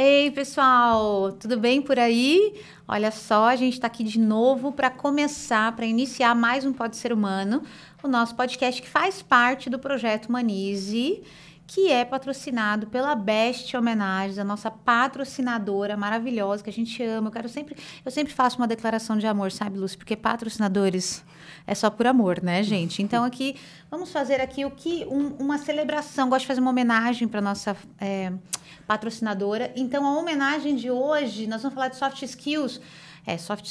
Ei, pessoal, tudo bem por aí? Olha só, a gente está aqui de novo para começar, para iniciar mais um Pode Ser Humano, o nosso podcast que faz parte do projeto Humanize, que é patrocinado pela Best Homenagens, a nossa patrocinadora maravilhosa que a gente ama. Eu quero sempre, eu sempre faço uma declaração de amor, sabe, Lúcia? Porque patrocinadores é só por amor, né, gente? Então aqui vamos fazer aqui o que um, uma celebração. Gosto de fazer uma homenagem para nossa é, patrocinadora. Então, a homenagem de hoje, nós vamos falar de soft skills. É, soft,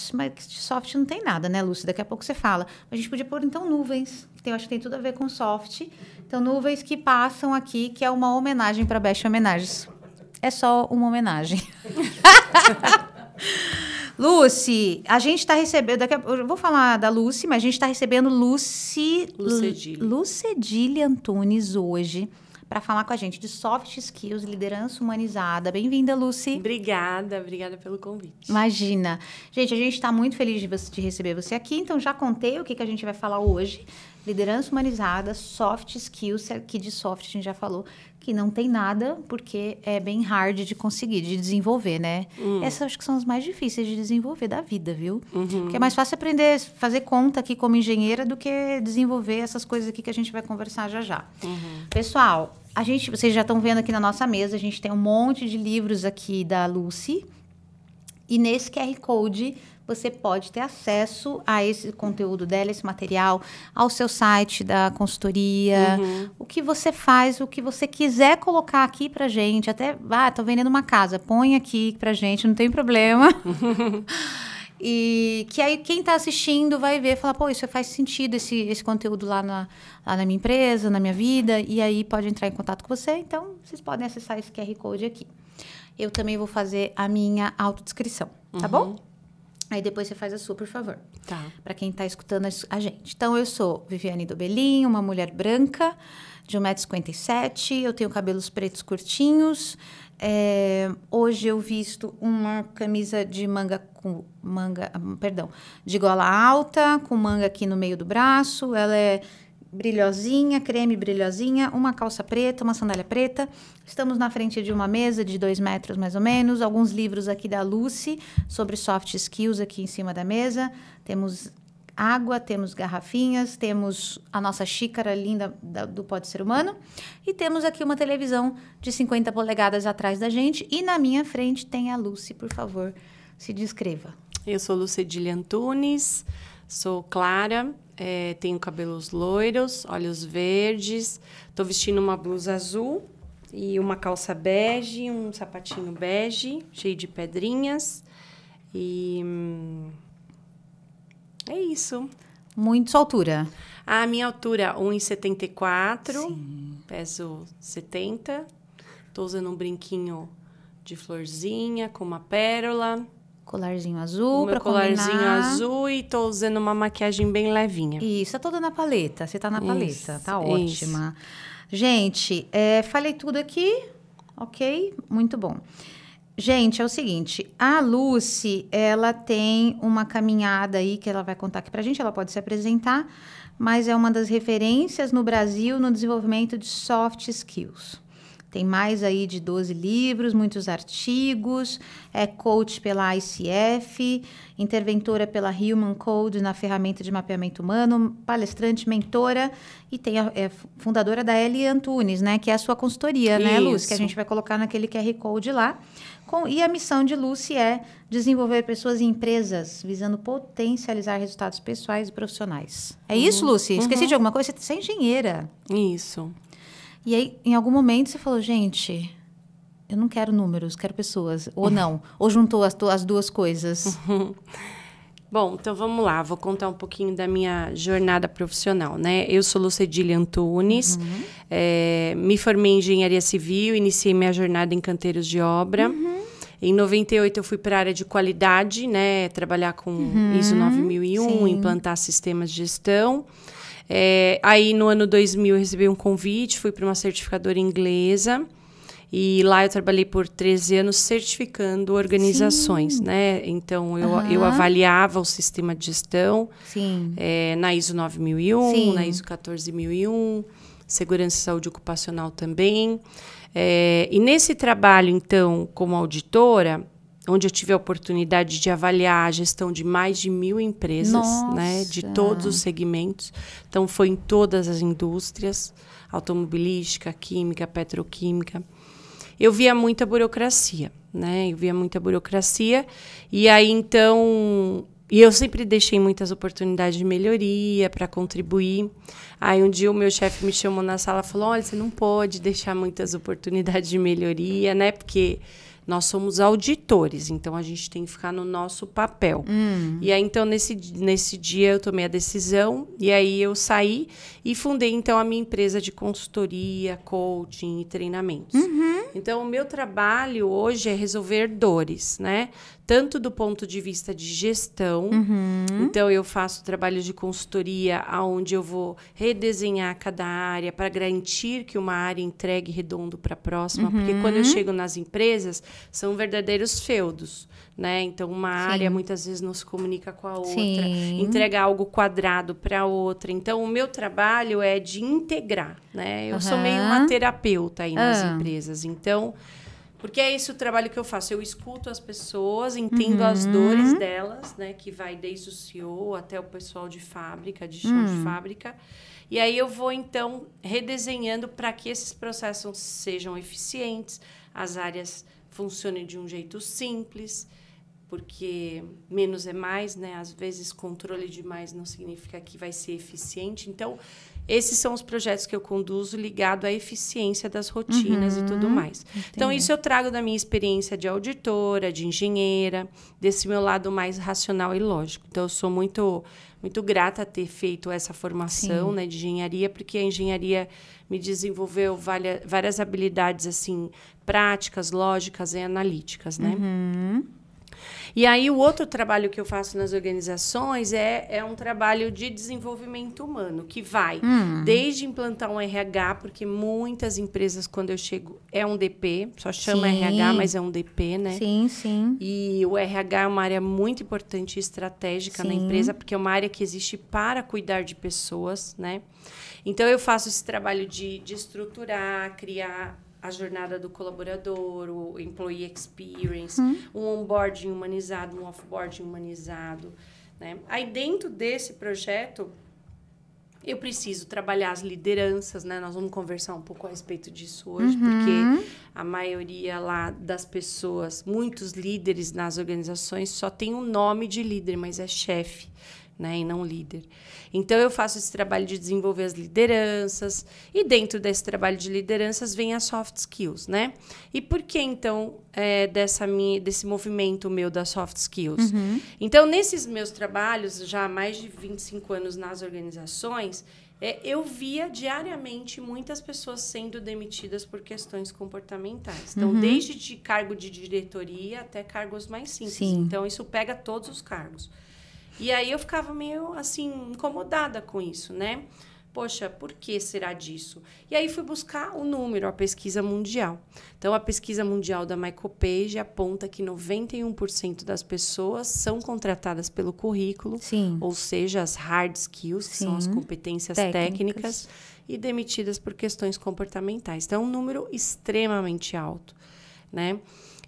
soft não tem nada, né, Lúcia? Daqui a pouco você fala. A gente podia pôr, então, nuvens, que tem, eu acho que tem tudo a ver com soft. Então, nuvens que passam aqui, que é uma homenagem para Best Homenagens. É só uma homenagem. Lucy, a gente está recebendo. Daqui a, eu vou falar da Lucy, mas a gente está recebendo Lucy. Lucedilha. Lucedilha Antunes hoje para falar com a gente de soft skills, liderança humanizada. Bem-vinda, Lucy. Obrigada, obrigada pelo convite. Imagina. Gente, a gente está muito feliz de, de, receber você aqui, então já contei o que, que a gente vai falar hoje liderança humanizada, soft skills, é que de soft a gente já falou, que não tem nada, porque é bem hard de conseguir, de desenvolver, né? Hum. Essas acho que são as mais difíceis de desenvolver da vida, viu? Uhum. Porque é mais fácil aprender, fazer conta aqui como engenheira do que desenvolver essas coisas aqui que a gente vai conversar já já. Uhum. Pessoal, a gente, vocês já estão vendo aqui na nossa mesa, a gente tem um monte de livros aqui da Lucy. E nesse QR Code você pode ter acesso a esse conteúdo dela, esse material, ao seu site da consultoria, uhum. o que você faz, o que você quiser colocar aqui pra gente, até, ah, tô vendendo uma casa, põe aqui pra gente, não tem problema. E que aí quem está assistindo vai ver e falar, pô, isso faz sentido, esse, esse conteúdo lá na, lá na minha empresa, na minha vida, e aí pode entrar em contato com você, então vocês podem acessar esse QR Code aqui. Eu também vou fazer a minha autodescrição, tá uhum. bom? Aí depois você faz a sua, por favor. Tá. Para quem está escutando a gente. Então, eu sou Viviane Dobelin, uma mulher branca, de 1,57m. Eu tenho cabelos pretos curtinhos. É, hoje eu visto uma camisa de manga com manga, hum, perdão, de gola alta, com manga aqui no meio do braço. Ela é brilhosinha, creme brilhosinha, uma calça preta, uma sandália preta. Estamos na frente de uma mesa de dois metros mais ou menos. Alguns livros aqui da Lucy sobre soft skills aqui em cima da mesa. Temos água, temos garrafinhas, temos a nossa xícara linda do pó ser humano e temos aqui uma televisão de 50 polegadas atrás da gente e na minha frente tem a Lucy, por favor, se descreva. Eu sou Lucedília Antunes, sou Clara, é, tenho cabelos loiros, olhos verdes, estou vestindo uma blusa azul e uma calça bege, um sapatinho bege, cheio de pedrinhas. E hum, é isso. Muito sua altura. A minha altura, 1,74. Peso 70. Estou usando um brinquinho de florzinha com uma pérola colarzinho azul para colarzinho combinar. azul e tô usando uma maquiagem bem levinha. Isso, tá toda na paleta. Você tá na isso, paleta, tá isso. ótima. Gente, é, falei tudo aqui, ok? Muito bom. Gente, é o seguinte, a Lucy, ela tem uma caminhada aí que ela vai contar aqui pra gente, ela pode se apresentar, mas é uma das referências no Brasil no desenvolvimento de soft skills. Tem mais aí de 12 livros, muitos artigos, é coach pela ICF, interventora pela Human Code na ferramenta de mapeamento humano, palestrante, mentora e tem a, é fundadora da Eli Antunes, né, que é a sua consultoria, Isso. né, Luz, que a gente vai colocar naquele QR Code lá. Com, e a missão de Lucy é desenvolver pessoas e empresas visando potencializar resultados pessoais e profissionais. É uhum. isso, Lucy? Esqueci uhum. de alguma coisa? Você é engenheira. Isso. E aí, em algum momento, você falou, gente, eu não quero números, quero pessoas. Ou não. ou juntou as, as duas coisas. Bom, então vamos lá, vou contar um pouquinho da minha jornada profissional, né? Eu sou Lucedília Antunes, uhum. é, me formei em engenharia civil, iniciei minha jornada em canteiros de obra. Uhum. Em 98 eu fui para a área de qualidade, né? Trabalhar com uhum. ISO 9001, Sim. implantar sistemas de gestão. É, aí no ano 2000 eu recebi um convite, fui para uma certificadora inglesa. E lá eu trabalhei por 13 anos certificando organizações, Sim. né? Então, eu, uhum. eu avaliava o sistema de gestão é, na ISO 9001, Sim. na ISO 14001, segurança e saúde ocupacional também. É, e nesse trabalho, então, como auditora, onde eu tive a oportunidade de avaliar a gestão de mais de mil empresas, né, de todos os segmentos. Então, foi em todas as indústrias, automobilística, química, petroquímica. Eu via muita burocracia, né? Eu via muita burocracia. E aí, então, e eu sempre deixei muitas oportunidades de melhoria para contribuir. Aí um dia o meu chefe me chamou na sala e falou: olha, você não pode deixar muitas oportunidades de melhoria, né? Porque nós somos auditores, então a gente tem que ficar no nosso papel. Hum. E aí, então, nesse, nesse dia eu tomei a decisão, e aí eu saí e fundei, então, a minha empresa de consultoria, coaching e treinamentos. Uhum. Então, o meu trabalho hoje é resolver dores, né? tanto do ponto de vista de gestão. Uhum. Então, eu faço trabalhos de consultoria onde eu vou redesenhar cada área para garantir que uma área entregue redondo para a próxima. Uhum. Porque quando eu chego nas empresas, são verdadeiros feudos. Né? Então, uma Sim. área muitas vezes não se comunica com a outra, Sim. entrega algo quadrado para outra. Então, o meu trabalho é de integrar. Né? Eu uhum. sou meio uma terapeuta aí nas ah. empresas. Então. Porque é esse o trabalho que eu faço. Eu escuto as pessoas, entendo uhum. as dores delas, né? Que vai desde o CEO até o pessoal de fábrica, de chão uhum. de hum. fábrica. E aí eu vou, então, redesenhando para que esses processos sejam eficientes, as áreas funcionem de um jeito simples, porque menos é mais, né? Às vezes controle demais não significa que vai ser eficiente. Então, esses são os projetos que eu conduzo ligado à eficiência das rotinas uhum, e tudo uhum. mais. Então, Entendi. Então, isso eu trago da minha experiência de auditora, de engenheira, desse meu lado mais racional e lógico. Então, eu sou muito muito grata a ter feito essa formação né, de engenharia, porque a engenharia me desenvolveu várias, várias habilidades assim práticas, lógicas e analíticas, né? Uhum. E aí, o outro trabalho que eu faço nas organizações é, é um trabalho de desenvolvimento humano, que vai hum. desde implantar um RH, porque muitas empresas, quando eu chego, é um DP, só chama sim. RH, mas é um DP, né? Sim, sim. E o RH é uma área muito importante e estratégica sim. na empresa, porque é uma área que existe para cuidar de pessoas, né? Então, eu faço esse trabalho de, de estruturar, criar a jornada do colaborador, o employee experience, hum. um onboarding humanizado, um offboarding humanizado. Né? Aí dentro desse projeto, eu preciso trabalhar as lideranças, né? Nós vamos conversar um pouco a respeito disso hoje, uhum. porque a maioria lá das pessoas, muitos líderes nas organizações só tem o um nome de líder, mas é chefe né, e não líder. Então eu faço esse trabalho de desenvolver as lideranças e dentro desse trabalho de lideranças vem as soft skills, né? E por que então é, dessa minha, desse movimento meu das soft skills? Uhum. Então nesses meus trabalhos já há mais de 25 anos nas organizações é, eu via diariamente muitas pessoas sendo demitidas por questões comportamentais. Então, uhum. desde de cargo de diretoria até cargos mais simples. Sim. Então, isso pega todos os cargos. E aí eu ficava meio assim incomodada com isso, né? Poxa, por que será disso? E aí fui buscar o número, a pesquisa mundial. Então, a pesquisa mundial da Mycopage aponta que 91% das pessoas são contratadas pelo currículo, Sim. ou seja, as hard skills, que Sim. são as competências técnicas. técnicas, e demitidas por questões comportamentais. Então, é um número extremamente alto, né?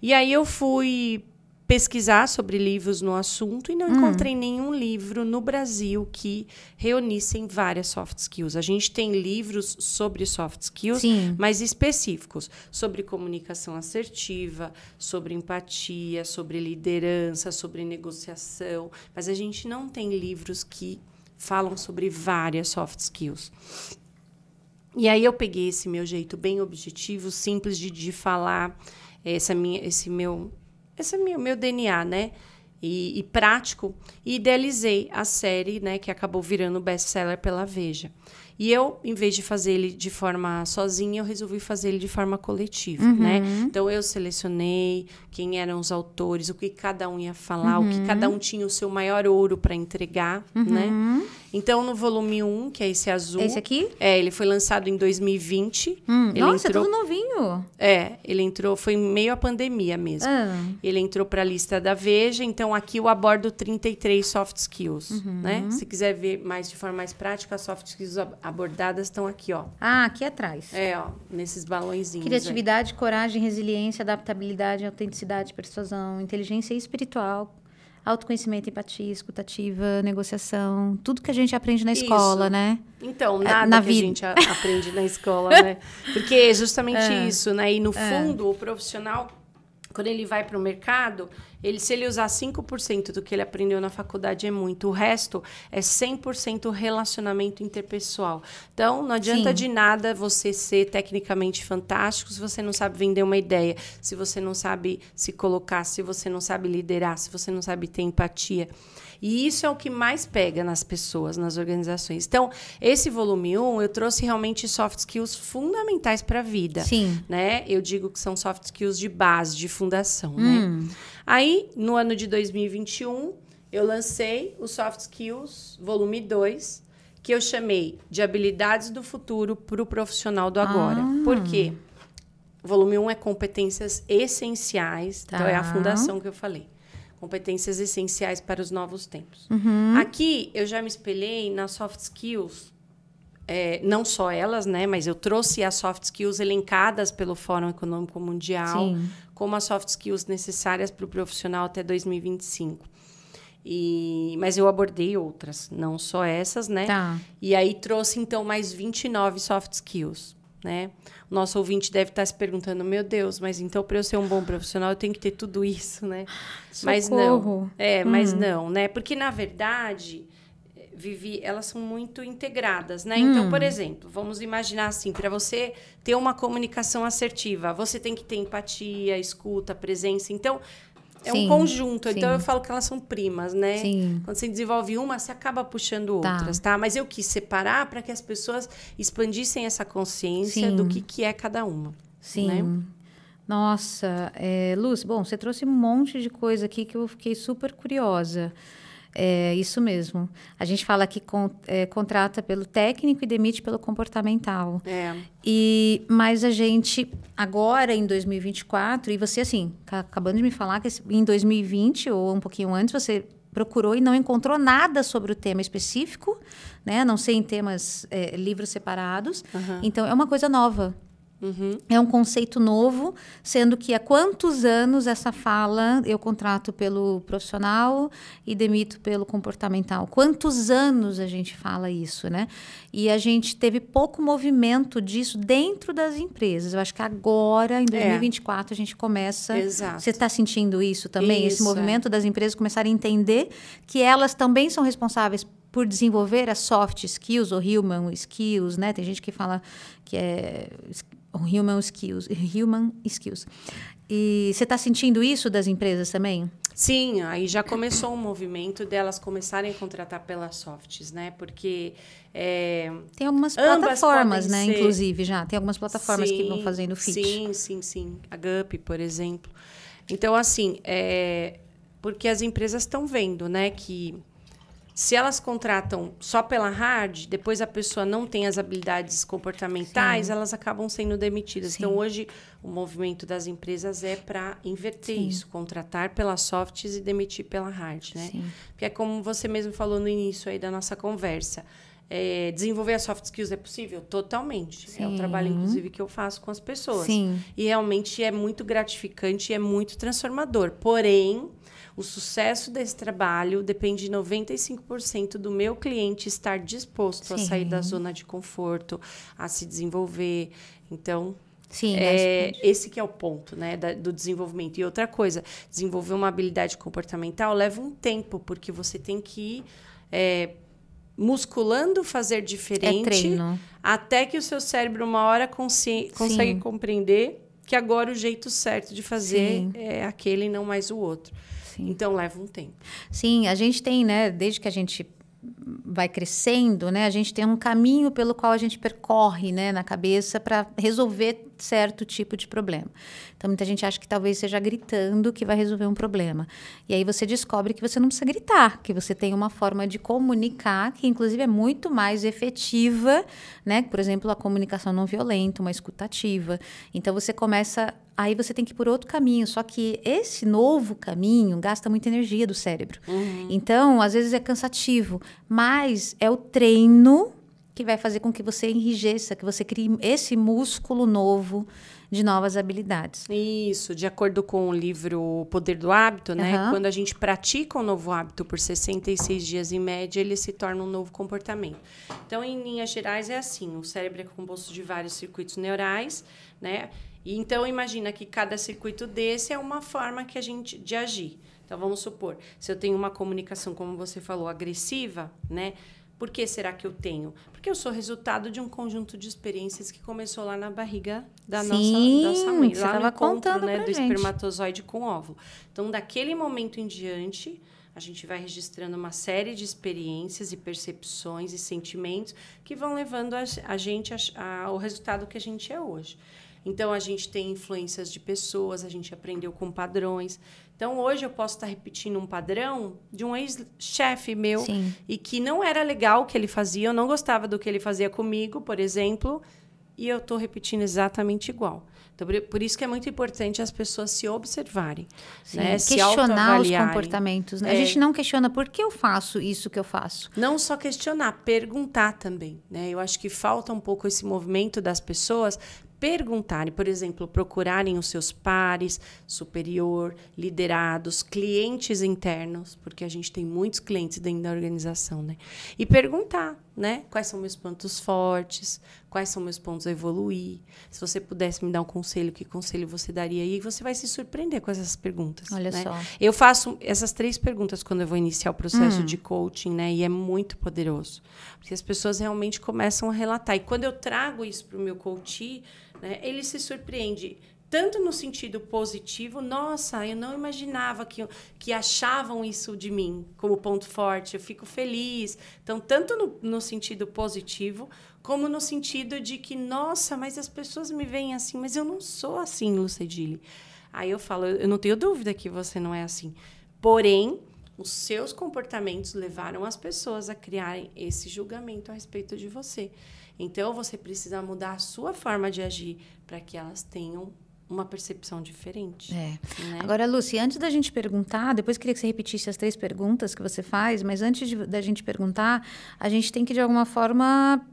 E aí eu fui pesquisar sobre livros no assunto e não hum. encontrei nenhum livro no Brasil que reunissem várias soft skills. A gente tem livros sobre soft skills, Sim. mas específicos, sobre comunicação assertiva, sobre empatia, sobre liderança, sobre negociação, mas a gente não tem livros que falam sobre várias soft skills. E aí eu peguei esse meu jeito bem objetivo, simples de, de falar essa minha, esse meu esse é meu, meu DNA, né? E, e, prático, e idealizei a série, né, que acabou virando best-seller pela Veja. E eu, em vez de fazer ele de forma sozinha, eu resolvi fazer ele de forma coletiva, uhum. né? Então eu selecionei quem eram os autores, o que cada um ia falar, uhum. o que uhum. cada um tinha o seu maior ouro para entregar, né? uhum. né? Então, no volume 1, que é esse azul. Esse aqui? É, ele foi lançado em 2020. Hum, nossa, é entrou, é tudo novinho. É, ele entrou, foi meio a pandemia mesmo. Ah. Ele entrou para a lista da Veja, então aqui eu abordo 33 soft skills, uhum. né? Se quiser ver mais de forma mais prática, as soft skills abordadas estão aqui, ó. Ah, aqui atrás. É, ó, nesses balõezinhos. Criatividade, aí. coragem, resiliência, adaptabilidade, autenticidade, persuasão, inteligência espiritual, autoconhecimento, empatia, escutativa, negociação, tudo que a gente aprende na escola, isso. né? Então, é, nada na que vida. a gente a aprende na escola, né? Porque é justamente é. isso, né? E no é. fundo, é. o profissional, quando ele vai para o mercado, ele, se ele usar 5% do que ele aprendeu na faculdade, é muito. O resto é 100% relacionamento interpessoal. Então, não adianta Sim. de nada você ser tecnicamente fantástico se você não sabe vender uma ideia, se você não sabe se colocar, se você não sabe liderar, se você não sabe ter empatia. E isso é o que mais pega nas pessoas, nas organizações. Então, esse volume 1, um, eu trouxe realmente soft skills fundamentais para a vida. Sim. Né? Eu digo que são soft skills de base, de fundação. Né? Hum. Né? Aí, no ano de 2021, eu lancei o Soft Skills Volume 2, que eu chamei de Habilidades do Futuro para o Profissional do Agora. Ah. Por quê? Volume 1 um é competências essenciais, tá. então é a tá. fundação que eu falei. Competências essenciais para os novos tempos. Uhum. Aqui eu já me espelhei nas soft skills, é, não só elas, né? Mas eu trouxe as soft skills elencadas pelo Fórum Econômico Mundial Sim como as soft skills necessárias para o profissional até 2025. E, mas eu abordei outras, não só essas, né? Tá. E aí trouxe, então, mais 29 soft skills, né? O nosso ouvinte deve estar tá se perguntando, meu Deus, mas então para eu ser um bom profissional eu tenho que ter tudo isso, né? Socorro. Mas não. É, hum. mas uhum. não, né? Porque, na verdade, Vivi, elas são muito integradas, né? Hum. Então, por exemplo, vamos imaginar assim, para você ter uma comunicação assertiva, você tem que ter empatia, escuta, presença. Então, é sim, um conjunto. Então, sim. Então eu falo que elas são primas, né? Sim. Quando você desenvolve uma, você acaba puxando tá. outras, tá? tá? Mas eu quis separar para que as pessoas expandissem essa consciência do que, que é cada uma. Sim. Né? Nossa, é, Luz, bom, você trouxe um monte de coisa aqui que eu fiquei super curiosa. É isso mesmo. A gente fala que con é, contrata pelo técnico e demite pelo comportamental. É. E, mas a gente, agora em 2024, e você, assim, acabando de me falar que em 2020 ou um pouquinho antes, você procurou e não encontrou nada sobre o tema específico, né? A não sei em temas, é, livros separados. Uhum. Então, é uma coisa nova. Uhum. É um conceito novo, sendo que há quantos anos essa fala eu contrato pelo profissional e demito pelo comportamental? Quantos anos a gente fala isso, né? E a gente teve pouco movimento disso dentro das empresas. Eu acho que agora, em 2024, é. a gente começa. Exato. Você está sentindo isso também? Isso, esse é. movimento é. das empresas começarem a entender que elas também são responsáveis por desenvolver as soft skills ou human skills, né? Tem gente que fala que é Human skills. Human skills. E você está sentindo isso das empresas também? Sim, aí já começou um movimento delas começarem a contratar pelas softs, né? Porque é, tem algumas plataformas, né? Ser... Inclusive já tem algumas plataformas sim, que vão fazendo fit. Sim, sim, sim. A Gup, por exemplo. Então assim, é, porque as empresas estão vendo, né? Que se elas contratam só pela hard, depois a pessoa não tem as habilidades comportamentais, Sim. elas acabam sendo demitidas. Então, Sim. Então, hoje, o movimento das empresas é para inverter Sim. isso, contratar pelas softs e demitir pela hard, né? Sim. Porque é como você mesmo falou no início aí da nossa conversa. É, desenvolver as soft skills é possível? Totalmente. Sim. É o trabalho, inclusive, que eu faço com as pessoas. Sim. E realmente é muito gratificante e é muito transformador. Porém, o sucesso desse trabalho depende de 95% do meu cliente estar disposto Sim. a sair da zona de conforto, a se desenvolver. Então, Sim, é, esse que é o ponto né, da, do desenvolvimento. E outra coisa, desenvolver uma habilidade comportamental leva um tempo, porque você tem que ir é, musculando fazer diferente é treino. até que o seu cérebro, uma hora, consegue Sim. compreender que agora o jeito certo de fazer Sim. é aquele e não mais o outro. Sim. Então leva um tempo. Sim, a gente tem, né, desde que a gente vai crescendo, né, a gente tem um caminho pelo qual a gente percorre né, na cabeça para resolver certo tipo de problema. Então, muita gente acha que talvez seja gritando que vai resolver um problema. E aí você descobre que você não precisa gritar, que você tem uma forma de comunicar que, inclusive, é muito mais efetiva, né? Por exemplo, a comunicação não violenta, uma escutativa. Então, você começa. Aí você tem que ir por outro caminho, só que esse novo caminho gasta muita energia do cérebro. Uhum. Então, às vezes é cansativo, mas é o treino que vai fazer com que você enrijeça, que você crie esse músculo novo de novas habilidades. Isso, de acordo com o livro Poder do Hábito, né? Uhum. Quando a gente pratica um novo hábito por 66 dias em média, ele se torna um novo comportamento. Então, em linhas gerais, é assim: o cérebro é composto de vários circuitos neurais, né? E então imagina que cada circuito desse é uma forma que a gente de agir. Então vamos supor, se eu tenho uma comunicação, como você falou, agressiva, né? Por que será que eu tenho? Porque eu sou resultado de um conjunto de experiências que começou lá na barriga da Sim, nossa, nossa mãe. Lá você lá tava contando né, do gente. espermatozoide com óvulo. Então, daquele momento em diante, a gente vai registrando uma série de experiências e percepções e sentimentos que vão levando a, a gente ao resultado que a gente é hoje. Então, a gente tem influências de pessoas, a gente aprendeu com padrões. Então, hoje eu posso estar repetindo um padrão de um ex-chefe meu Sim. e que não era legal o que ele fazia, eu não gostava do que ele fazia comigo, por exemplo, e eu estou repetindo exatamente igual. Então, por isso que é muito importante as pessoas se observarem, Sim, né? questionar se os comportamentos. Né? É. A gente não questiona por que eu faço isso que eu faço. Não só questionar, perguntar também. Né? Eu acho que falta um pouco esse movimento das pessoas perguntarem, por exemplo, procurarem os seus pares, superior, liderados, clientes internos, porque a gente tem muitos clientes dentro da organização, né? E perguntar, né? Quais são meus pontos fortes? Quais são meus pontos a evoluir? Se você pudesse me dar um conselho, que conselho você daria? E você vai se surpreender com essas perguntas. Olha né? só. Eu faço essas três perguntas quando eu vou iniciar o processo hum. de coaching, né? E é muito poderoso, porque as pessoas realmente começam a relatar. E quando eu trago isso para o meu coaching né, ele se surpreende tanto no sentido positivo, nossa, eu não imaginava que, que achavam isso de mim como ponto forte, eu fico feliz. Então, tanto no, no sentido positivo, como no sentido de que, nossa, mas as pessoas me veem assim, mas eu não sou assim, Lucedile. Aí eu falo, eu não tenho dúvida que você não é assim. Porém, os seus comportamentos levaram as pessoas a criarem esse julgamento a respeito de você. Então você precisa mudar a sua forma de agir para que elas tenham uma percepção diferente. É. Né? Agora, Lucy, antes da gente perguntar, depois queria que você repetisse as três perguntas que você faz, mas antes de, da gente perguntar, a gente tem que, de alguma forma,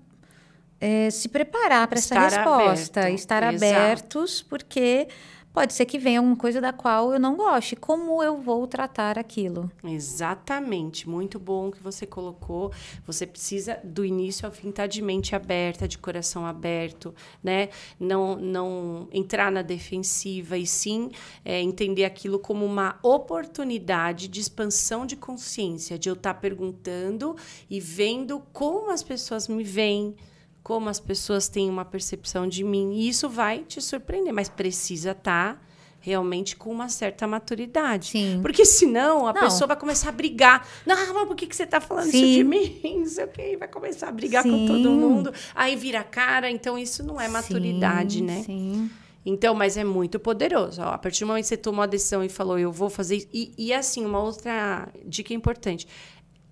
é, se preparar para essa resposta, aberto. estar Exato. abertos, porque pode ser que venha alguma coisa da qual eu não goste. Como eu vou tratar aquilo? Exatamente. Muito bom que você colocou. Você precisa do início ao fim estar tá de mente aberta, de coração aberto, né? Não, não entrar na defensiva e sim é, entender aquilo como uma oportunidade de expansão de consciência, de eu estar tá perguntando e vendo como as pessoas me veem como as pessoas têm uma percepção de mim. E isso vai te surpreender, mas precisa estar. Tá realmente com uma certa maturidade. Sim. Porque senão a não. pessoa vai começar a brigar. Não, mas por que, que você está falando Sim. isso de mim? Isso okay. vai começar a brigar Sim. com todo mundo. Aí vira cara, então isso não é maturidade, né? Sim. Então, mas é muito poderoso. Ó, a partir do momento que você tomou a decisão e falou, eu vou fazer isso. E, e assim, uma outra dica importante.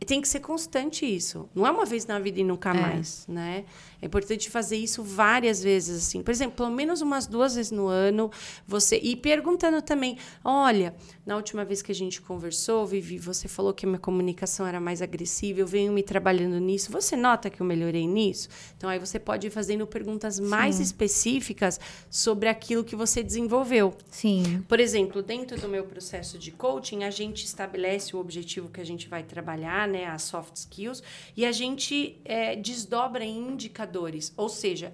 Tem que ser constante isso. Não é uma vez na vida e nunca é. mais, né? É importante fazer isso várias vezes, assim. Por exemplo, pelo menos umas duas vezes no ano, você. E perguntando também: olha, na última vez que a gente conversou, Vivi, você falou que a minha comunicação era mais agressiva, eu venho me trabalhando nisso. Você nota que eu melhorei nisso? Então, aí você pode ir fazendo perguntas Sim. mais específicas sobre aquilo que você desenvolveu. Sim. Por exemplo, dentro do meu processo de coaching, a gente estabelece o objetivo que a gente vai trabalhar, né? As soft skills, e a gente é, desdobra em indicadores indicadores. Ou seja,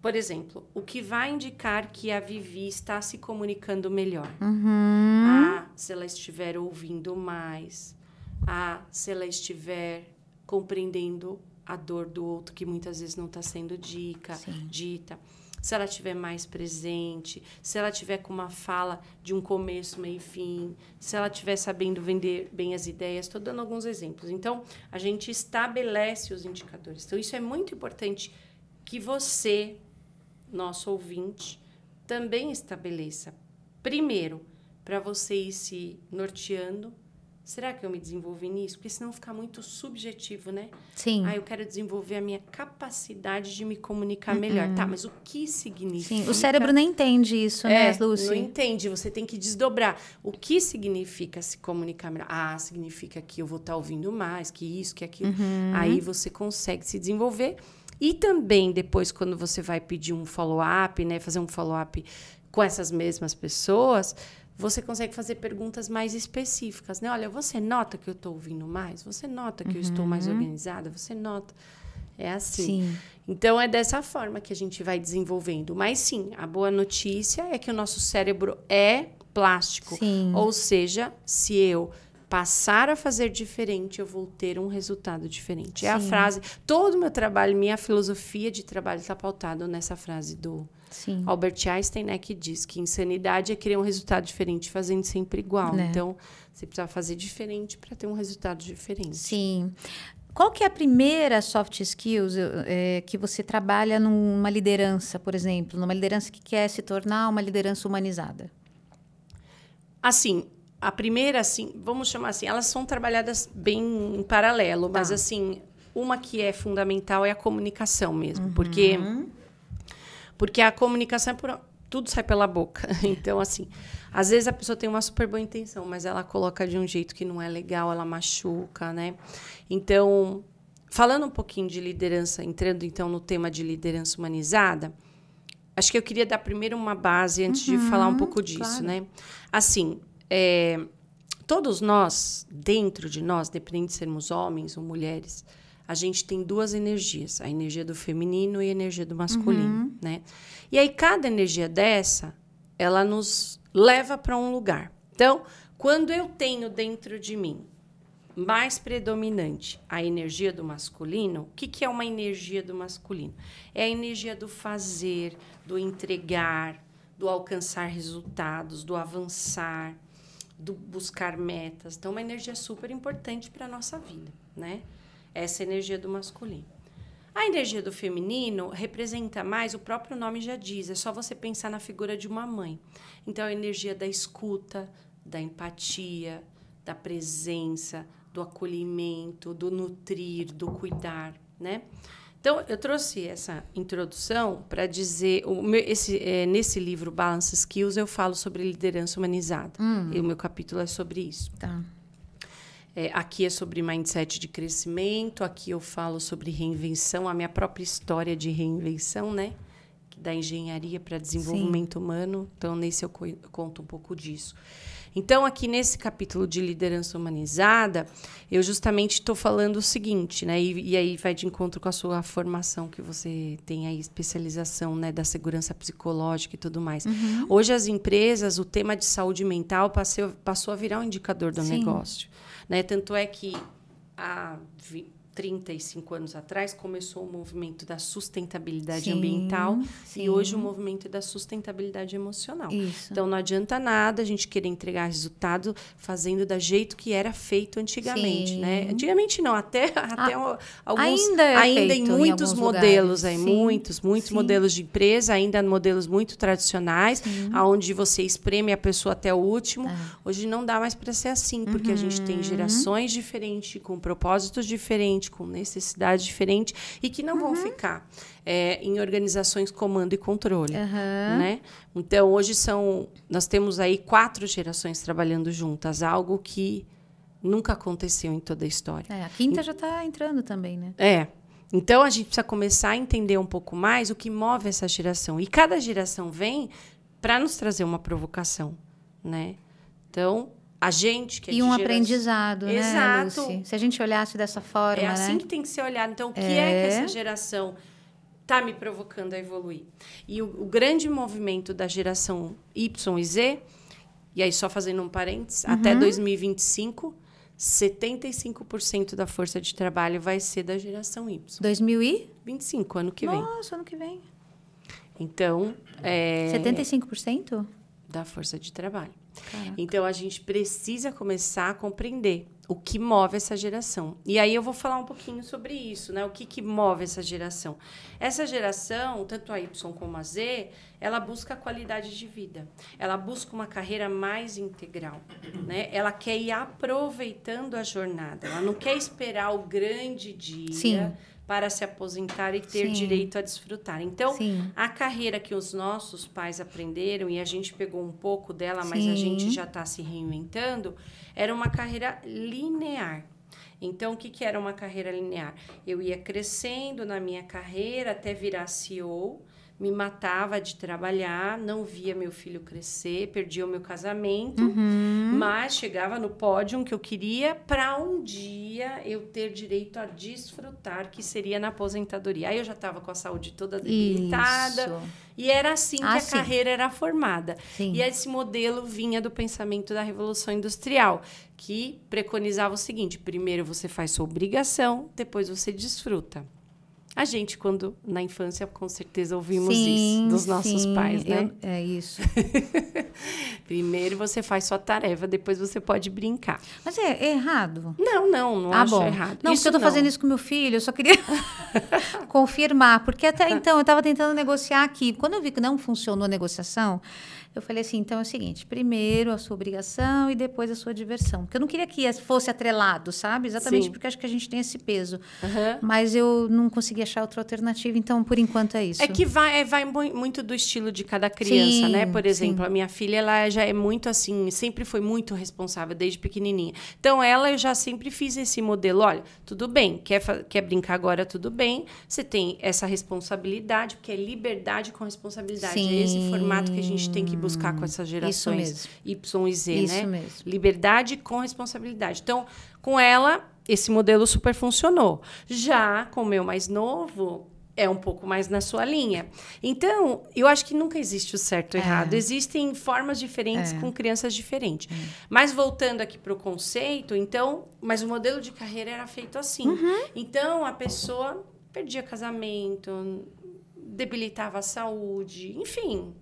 por exemplo, o que vai indicar que a Vivi está se comunicando melhor? Uhum. Ah, se ela estiver ouvindo mais. Ah, se ela estiver compreendendo a dor do outro, que muitas vezes não está sendo dica, Sim. dita se ela tiver mais presente, se ela tiver com uma fala de um começo, meio e fim, se ela tiver sabendo vender bem as ideias, estou dando alguns exemplos. Então, a gente estabelece os indicadores. Então, isso é muito importante que você, nosso ouvinte, também estabeleça. Primeiro, para você ir se norteando Será que eu me desenvolvi nisso? Porque senão fica muito subjetivo, né? Sim. Ah, eu quero desenvolver a minha capacidade de me comunicar uh -uh. melhor. Uhum. Tá, mas o que significa? Sim, o cérebro nem entende isso, né, é, né, Lúcia? Não entende, você tem que desdobrar. O que significa se comunicar melhor? Ah, significa que eu vou estar tá ouvindo mais, que isso, que aquilo. Uhum. Aí você consegue se desenvolver. E também depois, quando você vai pedir um follow-up, né? Fazer um follow-up com essas mesmas pessoas, você consegue fazer perguntas mais específicas, né? Olha, você nota que eu estou ouvindo mais? Você nota que uhum. eu estou mais uhum. organizada? Você nota? É assim. Sim. Então é dessa forma que a gente vai desenvolvendo. Mas sim, a boa notícia é que o nosso cérebro é plástico. Sim. Ou seja, se eu passar a fazer diferente, eu vou ter um resultado diferente. Sim. É a frase. Todo o meu trabalho, minha filosofia de trabalho está pautado nessa frase do Sim. Albert Einstein, né, que diz que insanidade é querer um resultado diferente fazendo sempre igual. Né? Então, você precisa fazer diferente para ter um resultado diferente. Sim. Qual que é a primeira soft skills é, que você trabalha numa liderança, por exemplo, numa liderança que quer se tornar uma liderança humanizada? Assim, a primeira, assim, vamos chamar assim, elas são trabalhadas bem em paralelo, tá. mas assim, uma que é fundamental é a comunicação mesmo, uhum. porque porque a comunicação é por. Tudo sai pela boca. Então, assim, às vezes a pessoa tem uma super boa intenção, mas ela coloca de um jeito que não é legal, ela machuca, né? Então, falando um pouquinho de liderança, entrando então no tema de liderança humanizada, acho que eu queria dar primeiro uma base antes uhum, de falar um uhum, pouco disso, claro. né? Assim, é, todos nós, dentro de nós, dependendo de sermos homens ou mulheres, a gente tem duas energias, a energia do feminino e a energia do masculino, uhum. né? E aí cada energia dessa, ela nos leva para um lugar. Então, quando eu tenho dentro de mim mais predominante a energia do masculino, o que, que é uma energia do masculino? É a energia do fazer, do entregar, do alcançar resultados, do avançar, do buscar metas. Então, é uma energia super importante para a nossa vida, né? Essa energia do masculino. A energia do feminino representa mais, o próprio nome já diz, é só você pensar na figura de uma mãe. Então, a energia da escuta, da empatia, da presença, do acolhimento, do nutrir, do cuidar, né? Então, eu trouxe essa introdução para dizer. Meu, esse, é, nesse livro, Balance Skills, eu falo sobre liderança humanizada. Hum. E o meu capítulo é sobre isso. Tá. É, aqui é sobre mindset de crescimento, aqui eu falo sobre reinvenção, a minha própria história de reinvenção, né? Da engenharia para desenvolvimento Sim. humano. Então, nesse eu, co eu conto um pouco disso. Então, aqui nesse capítulo de liderança humanizada, eu justamente estou falando o seguinte, né? E, e, aí vai de encontro com a sua formação que você tem aí, especialização né, da segurança psicológica e tudo mais. Uhum. Hoje as empresas, o tema de saúde mental passou, passou a virar um indicador do Sim. negócio. Né? Tanto é que há 35 anos atrás, começou o movimento da sustentabilidade sim, ambiental sim. e hoje o movimento é da sustentabilidade emocional. Isso. Então não adianta nada a gente querer entregar resultado fazendo da jeito que era feito antigamente, sim. né? Antigamente não, até ah, até alguns ainda, é ainda em muitos em modelos, aí, é, muitos, muitos modelos de empresa, ainda modelos muito tradicionais, aonde você espreme a pessoa até o último. É. Hoje não dá mais para ser assim, porque uhum. a gente tem uhum. gerações diferentes, com propósitos diferentes, com necessidade diferente e que não uhum. vão ficar é, em organizações comando e controle. Uhum. Né? Então, hoje são. Nós temos aí quatro gerações trabalhando juntas, algo que nunca aconteceu em toda a história. É, a quinta e, já está entrando também, né? É. Então a gente precisa começar a entender um pouco mais o que move essa geração. E cada geração vem para nos trazer uma provocação, né? Então, a gente que é E um aprendizado, né, Exato. Se a gente olhasse dessa forma, É assim né? que tem que ser olhado. Então, o que é, é que essa geração está me provocando a evoluir? E o, o, grande movimento da geração Y e Z, e aí só fazendo um parênteses, uhum. até 2025... 75% da força de trabalho vai ser da geração Y. 2025, ano que Nossa, vem. Nossa, ano que vem. Então, é... 75%? Da força de trabalho. Caraca. Então a gente precisa começar a compreender o que move essa geração. E aí eu vou falar um pouquinho sobre isso, né? O que, que move essa geração? Essa geração, tanto a Y como a Z, ela busca qualidade de vida. Ela busca uma carreira mais integral, né? Ela quer ir aproveitando a jornada. Ela não quer esperar o grande dia. Sim para se aposentar e ter Sim. direito a desfrutar. Então, Sim. a carreira que os nossos pais aprenderam, e a gente pegou um pouco dela, mas Sim. a gente já está se reinventando, era uma carreira linear. Então, o que, que era uma carreira linear? Eu ia crescendo na minha carreira até virar CEO, me matava de trabalhar, não via meu filho crescer, perdia o meu casamento, uhum. mas chegava no pódio que eu queria para um dia eu ter direito a desfrutar, que seria na aposentadoria. Aí eu já estava com a saúde toda debilitada. Isso. E era assim ah, que a ah, sim. carreira era formada. Sim. E esse modelo vinha do pensamento da Revolução Industrial, que preconizava o seguinte: primeiro você faz sua obrigação, depois você desfruta. A gente, quando na infância, com certeza ouvimos sim, isso dos nossos sim, pais, né? é isso. Primeiro você faz sua tarefa, depois você pode brincar. Mas é, é errado? Não, não, não ah, acho bom. errado. Não, isso eu tô não. fazendo isso com meu filho, eu só queria confirmar. Porque até então eu estava tentando negociar aqui. Quando eu vi que não funcionou a negociação, eu falei assim, então é o seguinte, primeiro a sua obrigação e depois a sua diversão. Porque eu não queria que fosse atrelado, sabe? Exatamente Sim. porque acho que a gente tem esse peso. Uhum. Mas eu não consegui achar outra alternativa, então por enquanto é isso. É que vai, é, vai muito do estilo de cada criança, né? sim, né? Por exemplo, sim. a minha filha, ela já é muito assim, sempre foi muito responsável desde pequenininha. Então, ela eu já sempre fiz esse modelo. Olha, tudo bem, quer, quer brincar agora, tudo bem. Você tem essa responsabilidade, porque é liberdade com responsabilidade. Sim. É esse formato que a gente tem que buscar com essas gerações Y e Z, né? isso né? Mesmo. Liberdade com responsabilidade. Então, com ela, esse modelo super funcionou. Já com o meu mais novo, é um pouco mais na sua linha. Então, eu acho que nunca existe o certo e é. errado. Existem formas diferentes é. com crianças diferentes. É. Mas voltando aqui para o conceito, então, mas o modelo de carreira era feito assim. Uhum. Então, a pessoa perdia casamento, debilitava a saúde, enfim,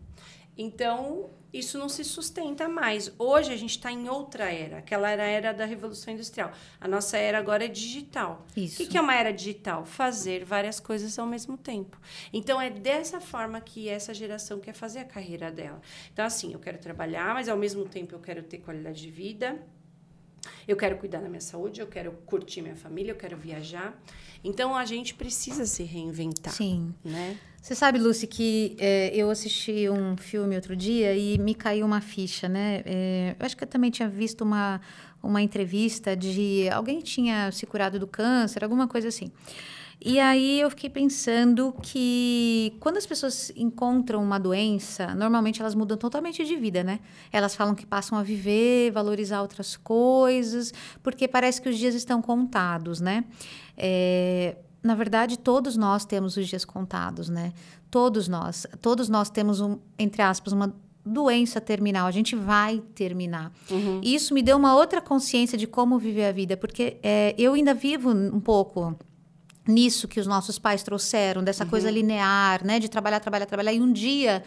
então, isso não se sustenta mais. Hoje a gente está em outra era, aquela era a era da Revolução Industrial. A nossa era agora é digital. Isso. O que é uma era digital? Fazer várias coisas ao mesmo tempo. Então é dessa forma que essa geração quer fazer a carreira dela. Então, assim, eu quero trabalhar, mas ao mesmo tempo eu quero ter qualidade de vida. Eu quero cuidar da minha saúde, eu quero curtir minha família, eu quero viajar. Então a gente precisa se reinventar. Sim. Né? Você sabe, Lucy, que é, eu assisti um filme outro dia e me caiu uma ficha, né? É, eu acho que eu também tinha visto uma, uma entrevista de alguém tinha se curado do câncer, alguma coisa assim. E aí eu fiquei pensando que quando as pessoas encontram uma doença, normalmente elas mudam totalmente de vida, né? Elas falam que passam a viver, valorizar outras coisas, porque parece que os dias estão contados, né? É, na verdade, todos nós temos os dias contados, né? Todos nós, todos nós temos um, entre aspas, uma doença terminal. A gente vai terminar. Uhum. E isso me deu uma outra consciência de como viver a vida, porque é, eu ainda vivo um pouco nisso que os nossos pais trouxeram, dessa uhum. coisa linear, né? De trabalhar, trabalhar, trabalhar. E um dia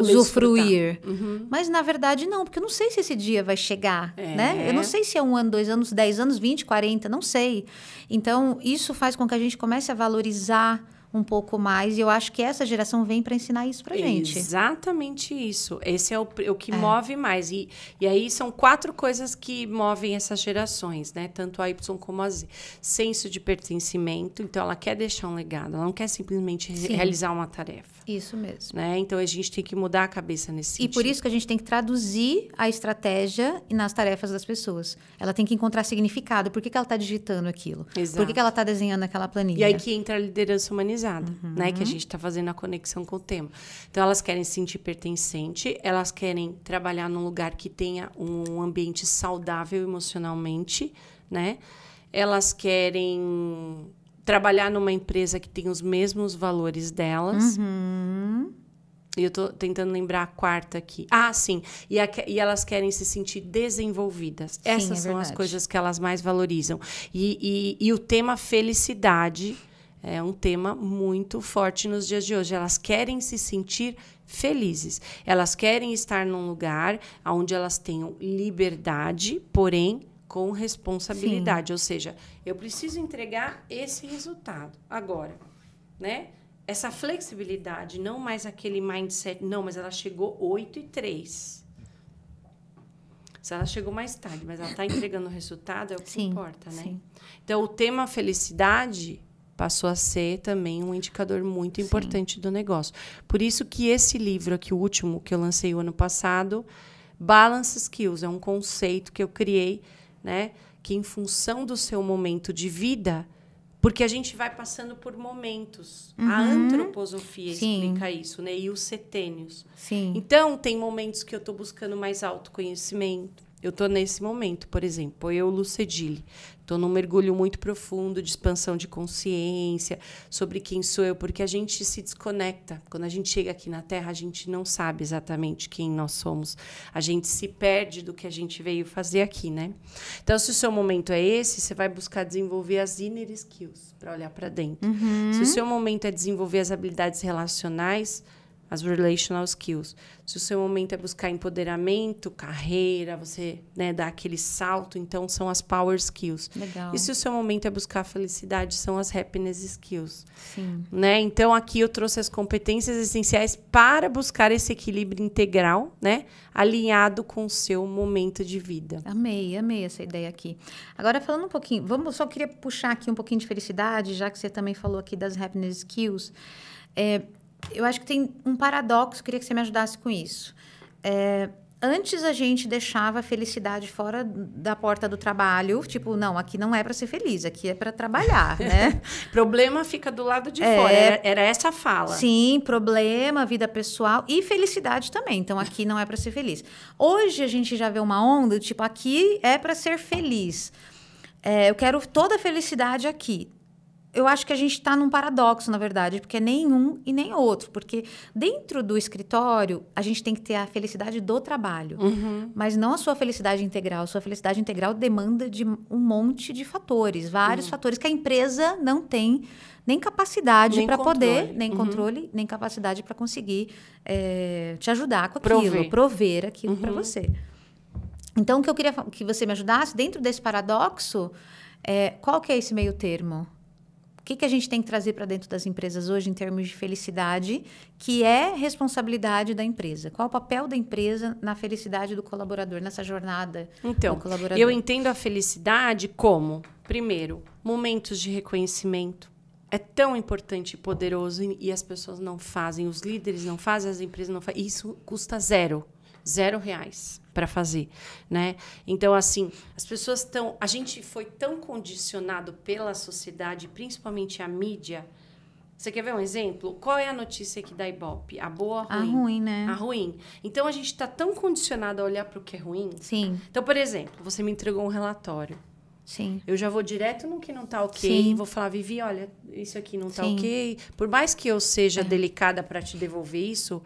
usufruir. Uhum. Mas na verdade não, porque eu não sei se esse dia vai chegar, é. né? Eu não sei se é um ano, dois anos, dez anos, vinte, quarenta, não sei. Então isso faz com que a gente comece a valorizar um pouco mais. E eu acho que essa geração vem para ensinar isso para gente. Exatamente isso. Esse é o, o que é. move mais. E, e aí são quatro coisas que movem essas gerações, né? Tanto a Y como a Z. Senso de pertencimento. Então, ela quer deixar um legado. Ela não quer simplesmente Sim. realizar uma tarefa. Isso mesmo. Né? Então a gente tem que mudar a cabeça nesse sentido. E por isso que a gente tem que traduzir a estratégia nas tarefas das pessoas. Ela tem que encontrar significado. Por que, que ela está digitando aquilo? Exato. Por que, que ela está desenhando aquela planilha? E aí que entra a liderança humanizada, uhum. né? Que a gente está fazendo a conexão com o tema. Então elas querem se sentir pertencente, elas querem trabalhar num lugar que tenha um ambiente saudável emocionalmente, né? Elas querem trabalhar numa empresa que tem os mesmos valores delas. Uhum. E eu tô tentando lembrar a quarta aqui. Ah, sim. E, a, e elas querem se sentir desenvolvidas. Sim, Essas é são verdade. as coisas que elas mais valorizam. E, e, e o tema felicidade é um tema muito forte nos dias de hoje. Elas querem se sentir felizes. Elas querem estar num lugar onde elas tenham liberdade, porém com responsabilidade. Sim. Ou seja, eu preciso entregar esse resultado agora, né? Essa flexibilidade, não mais aquele mindset, não, mas ela chegou 8 e 3. Se ela chegou mais tarde, mas ela está entregando o resultado, é o que sim, importa, né? Sim. Então, o tema felicidade passou a ser também um indicador muito importante sim. do negócio. Por isso que esse livro aqui, o último que eu lancei o ano passado, Balance Skills, é um conceito que eu criei né? Que em função do seu momento de vida, porque a gente vai passando por momentos. Uhum. A antroposofia Sim. explica isso, né? E os setênios. Sim. Então, tem momentos que eu estou buscando mais autoconhecimento. Eu estou nesse momento, por exemplo, eu, Lucedile, estou num mergulho muito profundo de expansão de consciência, sobre quem sou eu, porque a gente se desconecta. Quando a gente chega aqui na Terra, a gente não sabe exatamente quem nós somos. A gente se perde do que a gente veio fazer aqui, né? Então, se o seu momento é esse, você vai buscar desenvolver as inner skills, para olhar para dentro. Uhum. Se o seu momento é desenvolver as habilidades relacionais, as relational skills. Se o seu momento é buscar empoderamento, carreira, você né, dá aquele salto, então são as power skills. Legal. E se o seu momento é buscar felicidade, são as happiness skills. Sim. Né? Então aqui eu trouxe as competências essenciais para buscar esse equilíbrio integral, né, alinhado com o seu momento de vida. Amei, amei essa ideia aqui. Agora falando um pouquinho, vamos só queria puxar aqui um pouquinho de felicidade, já que você também falou aqui das happiness skills. É, eu acho que tem um paradoxo, queria que você me ajudasse com isso. É, antes a gente deixava a felicidade fora da porta do trabalho, tipo, não, aqui não é para ser feliz, aqui é para trabalhar, né? problema fica do lado de é, fora, era, era, essa fala. Sim, problema, vida pessoal e felicidade também. Então aqui não é para ser feliz. Hoje a gente já vê uma onda, tipo, aqui é para ser feliz. É, eu quero toda a felicidade aqui eu acho que a gente está num paradoxo, na verdade, porque é nenhum e nem outro. Porque dentro do escritório, a gente tem que ter a felicidade do trabalho, uhum. mas não a sua felicidade integral. A sua felicidade integral demanda de um monte de fatores, vários uhum. fatores que a empresa não tem nem capacidade para poder, nem uhum. controle, nem capacidade para conseguir é, te ajudar com aquilo, prover, prover aquilo para uhum. você. Então, o que eu queria que você me ajudasse, dentro desse paradoxo, é, qual que é esse meio termo? O que, que a gente tem que trazer para dentro das empresas hoje em termos de felicidade, que é responsabilidade da empresa? Qual o papel da empresa na felicidade do colaborador, nessa jornada então, do colaborador? Eu entendo a felicidade como, primeiro, momentos de reconhecimento. É tão importante e poderoso e as pessoas não fazem, os líderes não fazem, as empresas não fazem. Isso custa zero zero reais para fazer, né? Então assim, as pessoas estão, a gente foi tão condicionado pela sociedade, principalmente a mídia. Você quer ver um exemplo? Qual é a notícia que dá ibope? A boa, a ruim? A ruim, né? A ruim. Então a gente está tão condicionado a olhar para o que é ruim. Sim. Então, por exemplo, você me entregou um relatório. Sim. Eu já vou direto no que não tá ok. Sim. Vou falar, Vivi, olha, isso aqui não tá Sim. ok. Por mais que eu seja é. delicada para te devolver isso,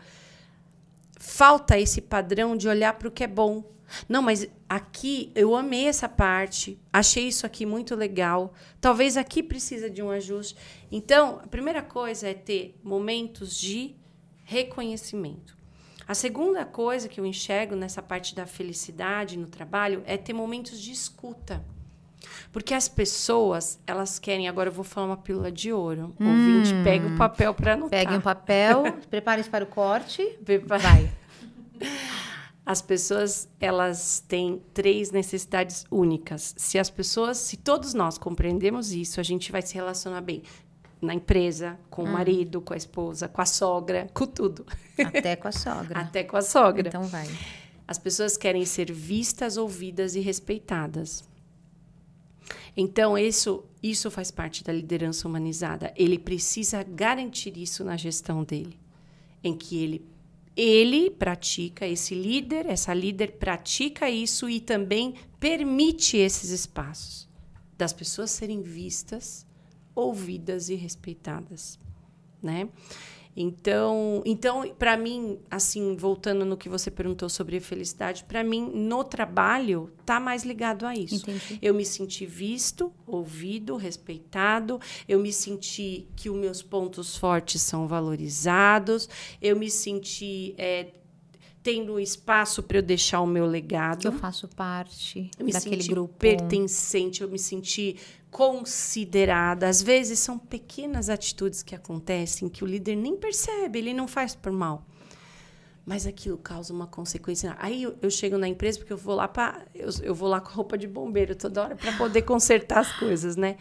Falta esse padrão de olhar para o que é bom. Não, mas aqui eu amei essa parte, achei isso aqui muito legal. Talvez aqui precisa de um ajuste. Então, a primeira coisa é ter momentos de reconhecimento. A segunda coisa que eu enxergo nessa parte da felicidade no trabalho é ter momentos de escuta. Porque as pessoas, elas querem. Agora eu vou falar uma pílula de ouro. Hum. Ouvinte, pegue o papel para anotar. Pegue um papel, prepare-se para o corte. Prepa... Vai. As pessoas, elas têm três necessidades únicas. Se as pessoas, se todos nós compreendemos isso, a gente vai se relacionar bem na empresa, com hum. o marido, com a esposa, com a sogra, com tudo. Até com a sogra. Até com a sogra. Então vai. As pessoas querem ser vistas, ouvidas e respeitadas. Então, isso, isso faz parte da liderança humanizada. Ele precisa garantir isso na gestão dele, em que ele ele pratica, esse líder, essa líder pratica isso e também permite esses espaços das pessoas serem vistas, ouvidas e respeitadas, né? Então, então para mim, assim, voltando no que você perguntou sobre a felicidade, para mim no trabalho tá mais ligado a isso. Entendi. Eu me senti visto, ouvido, respeitado, eu me senti que os meus pontos fortes são valorizados, eu me senti é, tendo um espaço para eu deixar o meu legado. Que eu faço parte eu daquele grupo. Pertencente, eu me senti considerada. Às vezes são pequenas atitudes que acontecem que o líder nem percebe, ele não faz por mal. Mas aquilo causa uma consequência. Aí eu, eu chego na empresa porque eu vou lá para eu, eu, vou lá com roupa de bombeiro toda hora para poder consertar as coisas, né?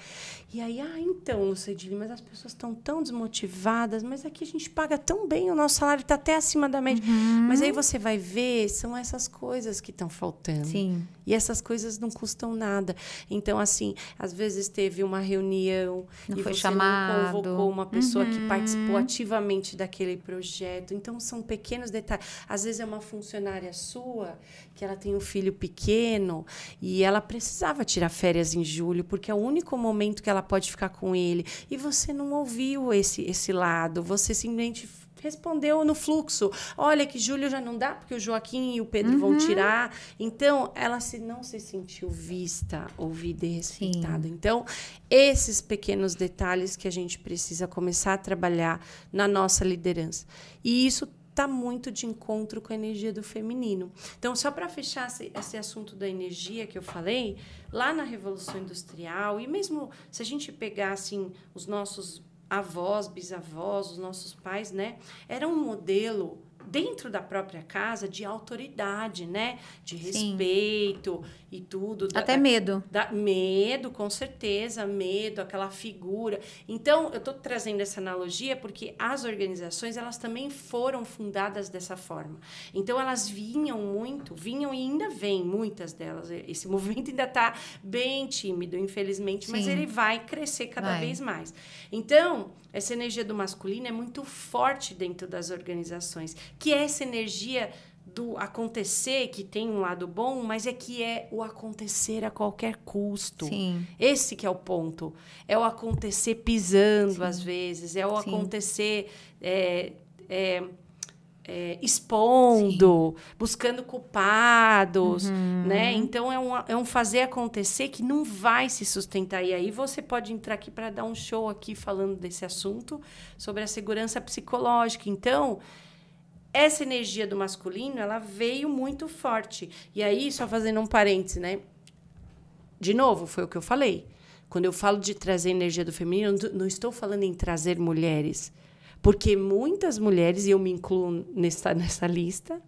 E aí, ah, então, Lucedili, mas as pessoas estão tão desmotivadas, mas aqui a gente paga tão bem, o nosso salário está até acima da média. Uhum. Mas aí você vai ver, são essas coisas que estão faltando. Sim. E essas coisas não custam nada. Então, assim, às vezes teve uma reunião não e foi você chamado. não convocou uma pessoa uhum. que participou ativamente daquele projeto. Então, são pequenos detalhes. Às vezes é uma funcionária sua que ela tem um filho pequeno e ela precisava tirar férias em julho, porque é o único momento que ela pode ficar com ele. E você não ouviu esse, esse lado, você simplesmente respondeu no fluxo. Olha que julho já não dá porque o Joaquim e o Pedro uhum. vão tirar. Então, ela se não se sentiu vista, ouvida e respeitada. Sim. Então, esses pequenos detalhes que a gente precisa começar a trabalhar na nossa liderança. E isso está muito de encontro com a energia do feminino. Então, só para fechar esse, assunto da energia que eu falei, lá na Revolução Industrial, e mesmo se a gente pegar assim, os nossos avós, bisavós, os nossos pais, né, era um modelo dentro da própria casa de autoridade, né? De respeito Sim. e tudo. Da, Até medo. Da, medo, com certeza, medo, aquela figura. Então, eu estou trazendo essa analogia porque as organizações, elas também foram fundadas dessa forma. Então, elas vinham muito, vinham e ainda vêm muitas delas. Esse movimento ainda está bem tímido, infelizmente, Sim. mas ele vai crescer cada vai. vez mais. Então, essa energia do masculino é muito forte dentro das organizações, que é essa energia do acontecer, que tem um lado bom, mas é que é o acontecer a qualquer custo. Sim. Esse que é o ponto. É o acontecer pisando, Sim. às vezes, é o Sim. acontecer. É, é, é, expondo, Sim. buscando culpados, uhum. né? Então é um, é um fazer acontecer que não vai se sustentar. E aí você pode entrar aqui para dar um show aqui falando desse assunto sobre a segurança psicológica. Então essa energia do masculino ela veio muito forte. E aí só fazendo um parêntese, né? De novo foi o que eu falei. Quando eu falo de trazer energia do feminino, não estou falando em trazer mulheres. Porque muitas mulheres, e eu me incluo nessa, nessa lista,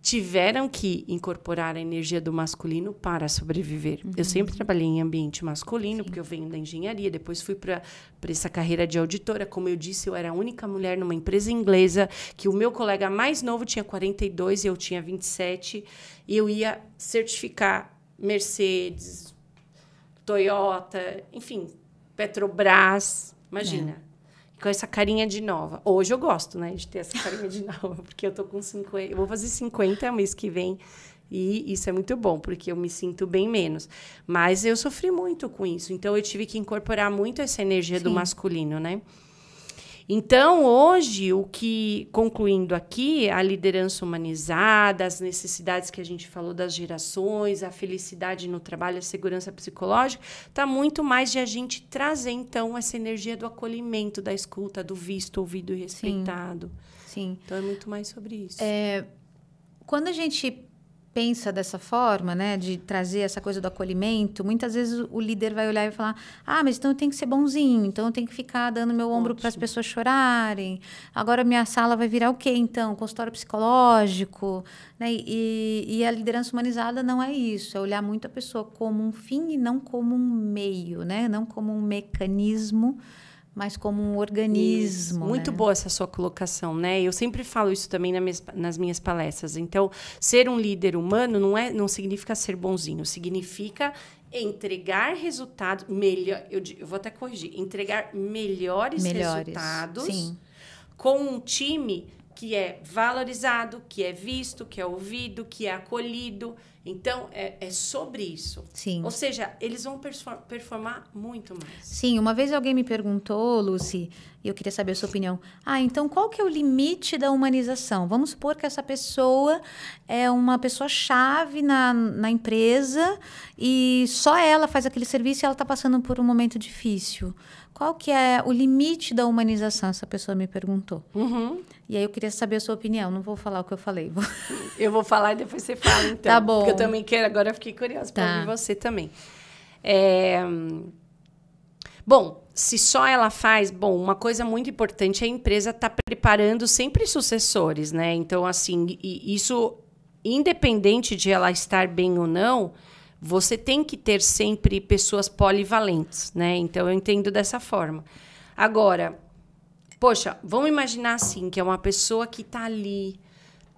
tiveram que incorporar a energia do masculino para sobreviver. Uhum. Eu sempre trabalhei em ambiente masculino, Sim. porque eu venho da engenharia, depois fui para essa carreira de auditora. Como eu disse, eu era a única mulher numa empresa inglesa, que o meu colega mais novo tinha 42 e eu tinha 27, e eu ia certificar Mercedes, Toyota, enfim, Petrobras, imagina. É com essa carinha de nova. Hoje eu gosto, né, de ter essa carinha de nova, porque eu tô com 50, eu vou fazer 50 mês que vem. E isso é muito bom, porque eu me sinto bem menos. Mas eu sofri muito com isso, então eu tive que incorporar muito essa energia Sim. do masculino, né? Então, hoje, o que, concluindo aqui, a liderança humanizada, as necessidades que a gente falou das gerações, a felicidade no trabalho, a segurança psicológica, está muito mais de a gente trazer, então, essa energia do acolhimento, da escuta, do visto, ouvido e respeitado. Sim. Sim. Então, é muito mais sobre isso. É, quando a gente pensa dessa forma, né, de trazer essa coisa do acolhimento, muitas vezes o líder vai olhar e falar: "Ah, mas então eu tenho que ser bonzinho, então eu tenho que ficar dando meu ombro para as pessoas chorarem. Agora minha sala vai virar o quê então? Consultório psicológico", né? E, e a liderança humanizada não é isso, é olhar muito a pessoa como um fim e não como um meio, né? Não como um mecanismo mas como um organismo. Isso. Muito né? boa essa sua colocação, né? Eu sempre falo isso também nas minhas palestras. Então, ser um líder humano não, é, não significa ser bonzinho, significa entregar resultados melhor. Eu, eu, vou até corrigir, entregar melhores, melhores resultados sim. com um time que é valorizado, que é visto, que é ouvido, que é acolhido. Então, é, é sobre isso. Sim. Ou seja, eles vão performar muito mais. Sim, uma vez alguém me perguntou, Lucy, e eu queria saber a sua opinião. Ah, então qual que é o limite da humanização? Vamos supor que essa pessoa é uma pessoa-chave na, na empresa e só ela faz aquele serviço e ela está passando por um momento difícil qual que é o limite da humanização? Essa pessoa me perguntou. Uhum. E aí eu queria saber a sua opinião. Não vou falar o que eu falei. Vou... Eu vou falar e depois você fala, então. Tá bom. Porque eu também quero. Agora eu fiquei curiosa tá. para ouvir você também. É... Bom, se só ela faz, bom, uma coisa muito importante é a empresa estar tá preparando sempre sucessores, né? Então, assim, isso independente de ela estar bem ou não você tem que ter sempre pessoas polivalentes, né? Então eu entendo dessa forma. Agora, poxa, vamos imaginar assim, que é uma pessoa que está ali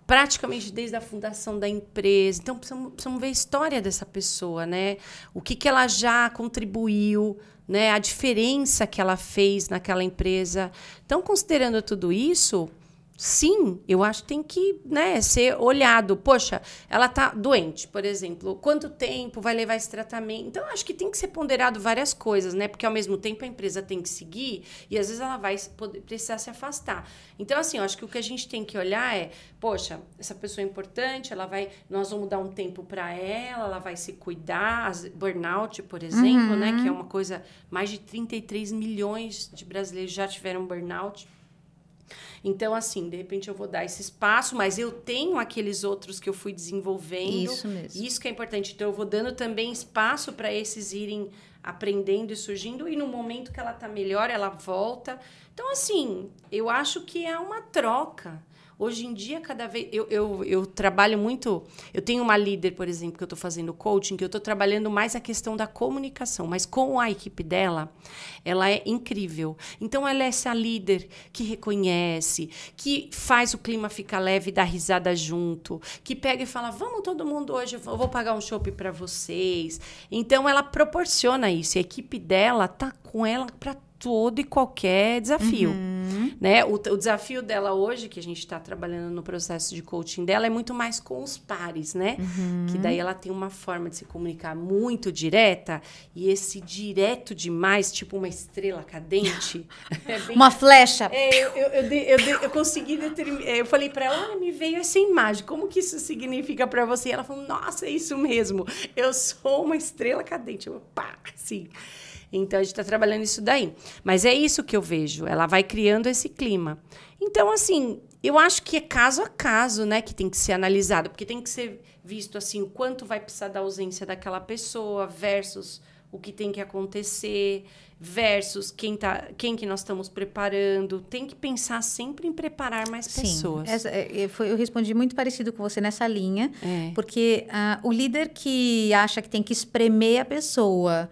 praticamente desde a fundação da empresa. Então precisamos, precisamos ver a história dessa pessoa, né? O que, que ela já contribuiu, né? A diferença que ela fez naquela empresa. Então, considerando tudo isso, sim, eu acho que tem que né, ser olhado. Poxa, ela está doente, por exemplo. Quanto tempo vai levar esse tratamento? Então, acho que tem que ser ponderado várias coisas, né? Porque ao mesmo tempo a empresa tem que seguir e às vezes ela vai precisar se afastar. Então, assim, eu acho que o que a gente tem que olhar é, poxa, essa pessoa é importante, ela vai. Nós vamos dar um tempo para ela, ela vai se cuidar. Burnout, por exemplo, uhum. né? Que é uhum. uma coisa. Mais de 33 milhões de brasileiros já tiveram burnout então, assim, de repente eu vou dar esse espaço, mas eu tenho aqueles outros que eu fui desenvolvendo. Isso mesmo. Isso que é importante. Então, eu vou dando também espaço para esses irem aprendendo e surgindo, e no momento que ela está melhor, ela volta. Então, assim, eu acho que é uma troca. Hoje em dia, cada vez. Eu, eu, eu trabalho muito. Eu tenho uma líder, por exemplo, que eu estou fazendo coaching, que eu estou trabalhando mais a questão da comunicação, mas com a equipe dela, ela é incrível. Então, ela é essa líder que reconhece, que faz o clima ficar leve e dá risada junto, que pega e fala: vamos todo mundo hoje, eu vou pagar um shopping para vocês. Então, ela proporciona isso. E a equipe dela tá com ela para todo e qualquer desafio. Uhum. Né? O, o, desafio dela hoje, que a gente está trabalhando no processo de coaching dela, é muito mais com os pares, né? Uhum. Que daí ela tem uma forma de se comunicar muito direta, e esse direto demais, tipo uma estrela cadente. é bem... Uma flecha. É, eu, eu, de, eu, de, eu, consegui determinar. É, eu falei para ela, olha, me veio essa imagem, como que isso significa para você? E ela falou, nossa, é isso mesmo. Eu sou uma estrela cadente. Eu, pá, assim. Então a gente está trabalhando isso daí. Mas é isso que eu vejo. Ela vai criando esse clima. Então, assim, eu acho que é caso a caso, né, que tem que ser analisado, porque tem que ser visto assim o quanto vai precisar da ausência daquela pessoa versus o que tem que acontecer versus quem tá, quem que nós estamos preparando. Tem que pensar sempre em preparar mais Sim. pessoas. Essa, é, é, eu respondi muito parecido com você nessa linha, é. porque uh, o líder que acha que tem que espremer a pessoa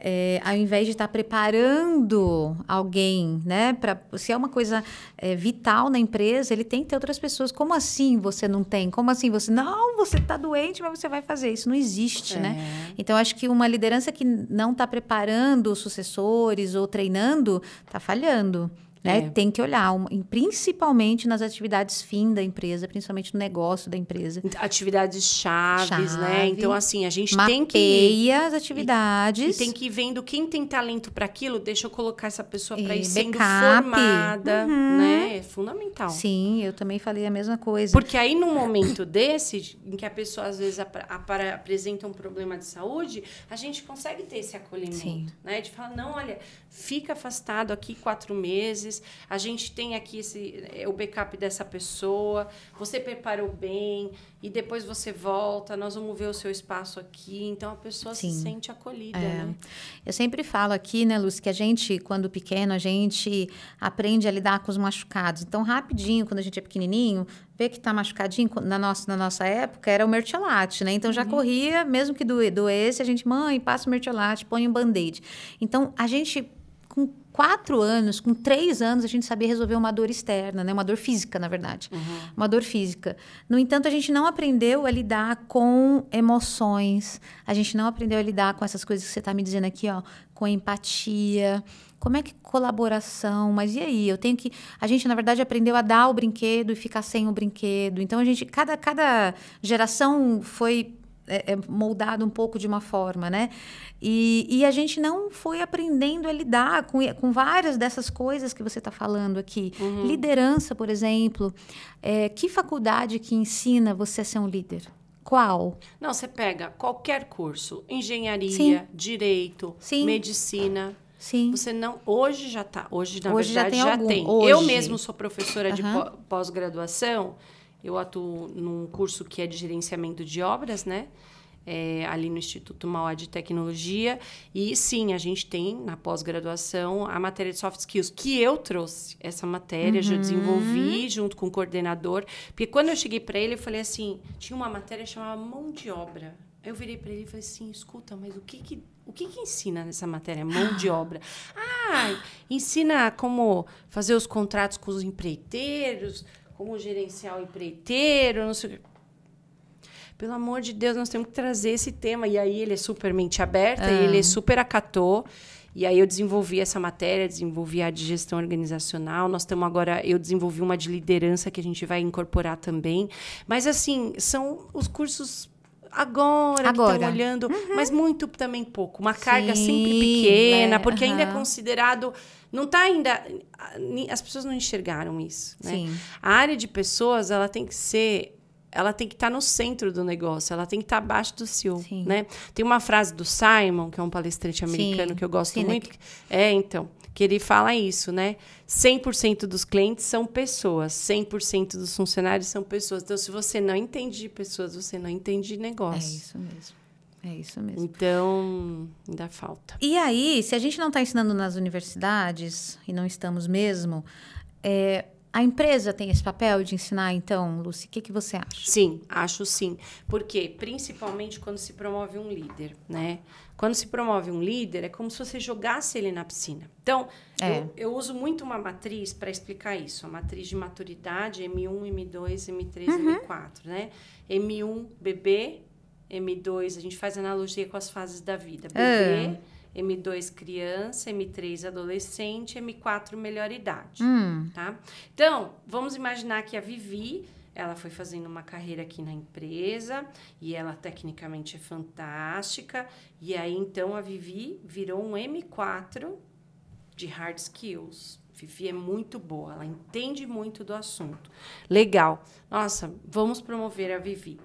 é, ao invés de estar preparando alguém, né, para se é uma coisa é, vital na empresa, ele tem que ter outras pessoas. Como assim você não tem? Como assim você não? Você está doente, mas você vai fazer isso? Não existe, né? é. né? Então acho que uma liderança que não está preparando os sucessores ou treinando está falhando. Né? É. Tem que olhar, principalmente nas atividades fim da empresa, principalmente no negócio da empresa. Atividades chaves, né? Chave, né? Então, assim, a gente tem que. Mapeia as atividades. E, tem que ir vendo quem tem talento para aquilo, deixa eu colocar essa pessoa para ir é, sendo formada, uhum. né? É fundamental. Sim, eu também falei a mesma coisa. Porque aí, num momento desse, em que a pessoa às vezes ap ap apresenta um problema de saúde, a gente consegue ter esse acolhimento, Sim. né? De falar, não, olha, fica afastado aqui quatro meses meses. A gente tem aqui esse, é, o backup dessa pessoa. Você preparou bem e depois você volta. Nós vamos ver o seu espaço aqui. Então a pessoa Sim. se sente acolhida. É. Né? Eu sempre falo aqui, né, Luz, que a gente, quando pequeno, a gente aprende a lidar com os machucados. Então, rapidinho, quando a gente é pequenininho, vê que está machucadinho, na nossa, na nossa época era o mertiolate, né? Então já uhum. corria, mesmo que doesse, a gente, mãe, passa o mertiolate, põe um band-aid. Então a gente com quatro anos, com três anos, a gente sabia resolver uma dor externa, né? Uma dor física, na verdade. Uhum. Uma dor física. No entanto, a gente não aprendeu a lidar com emoções. A gente não aprendeu a lidar com essas coisas que você está me dizendo aqui, ó. Com empatia. Como é que colaboração? Mas e aí? Eu tenho que. A gente, na verdade, aprendeu a dar o brinquedo e ficar sem o brinquedo. Então, a gente. Cada, cada geração foi é, é moldado um pouco de uma forma, né? E, e, a gente não foi aprendendo a lidar com, com várias dessas coisas que você está falando aqui. Uhum. Liderança, por exemplo. É, que faculdade que ensina você a ser um líder? Qual? Não, você pega qualquer curso, engenharia, Sim. direito, Sim. medicina. Sim. Você não hoje já está. hoje na hoje verdade já tem. Já tem. Eu mesmo sou professora uhum. de pós-graduação. Eu atuo num curso que é de gerenciamento de obras, né? É, ali no Instituto Mauá de Tecnologia. E sim, a gente tem na pós-graduação a matéria de soft skills, que eu trouxe essa matéria, uhum. eu desenvolvi junto com o coordenador. Porque quando eu cheguei para ele, eu falei assim: tinha uma matéria chamada mão de obra. Eu virei para ele e falei assim: escuta, mas o que que, o que que ensina nessa matéria? Mão de obra. Ah, ensina como fazer os contratos com os empreiteiros, como gerencial empreiteiro, não sei o quê. Pelo amor de Deus, nós temos que trazer esse tema. E aí ele é super mente aberta, ah. ele é super acatou. E aí eu desenvolvi essa matéria, desenvolvi a de gestão organizacional. Nós estamos agora, eu desenvolvi uma de liderança que a gente vai incorporar também. Mas assim, são os cursos agora, agora. estão olhando, uhum. mas muito também pouco. Uma carga Sim, sempre pequena, né? porque uhum. ainda é considerado não está ainda. As pessoas não enxergaram isso. Né? Sim. A área de pessoas ela tem que ser ela tem que estar tá no centro do negócio, ela tem que estar tá abaixo do CEO, Sim. né? Tem uma frase do Simon, que é um palestrante americano Sim. que eu gosto é muito. É, então, que ele fala isso, né? 100% dos clientes são pessoas, 100% dos funcionários são pessoas. Então, se você não entende de pessoas, você não entende de é negócio. É isso mesmo. É isso mesmo. Então, ainda falta. E aí, se a gente não está ensinando nas universidades, e não estamos mesmo, é, a empresa tem esse papel de ensinar, então, Lucy? O que, que você acha? Sim, acho sim. Porque, principalmente quando se promove um líder, né? Quando se promove um líder, é como se você jogasse ele na piscina. Então, é. eu, eu, uso muito uma matriz para explicar isso. A matriz de maturidade, M1, M2, M3, uhum. M4, né? M1, bebê, M2, a gente faz analogia com as fases da vida. É. Bebê, M2 criança, M3 adolescente, M4 melhor idade, hum. tá? Então, vamos imaginar que a Vivi, ela foi fazendo uma carreira aqui na empresa e ela tecnicamente é fantástica, e aí então a Vivi virou um M4 de hard skills. Vivi é muito boa, ela entende muito do assunto. Legal. Nossa, vamos promover a Vivi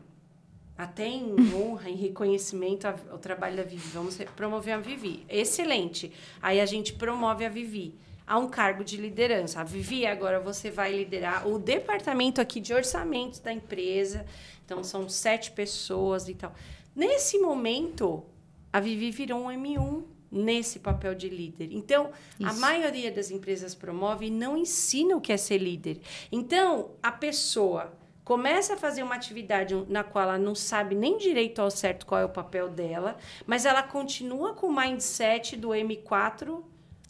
até em honra, em reconhecimento ao trabalho da Vivi. Vamos promover a Vivi. Excelente. Aí a gente promove a Vivi a um cargo de liderança. A Vivi, agora você vai liderar o departamento aqui de orçamentos da empresa. Então, são sete pessoas e tal. Nesse momento, a Vivi virou um M1 nesse papel de líder. Então, Isso. a maioria das empresas promove e não ensina o que é ser líder. Então, a pessoa começa a fazer uma atividade na qual ela não sabe nem direito ao certo qual é o papel dela, mas ela continua com o mindset do M4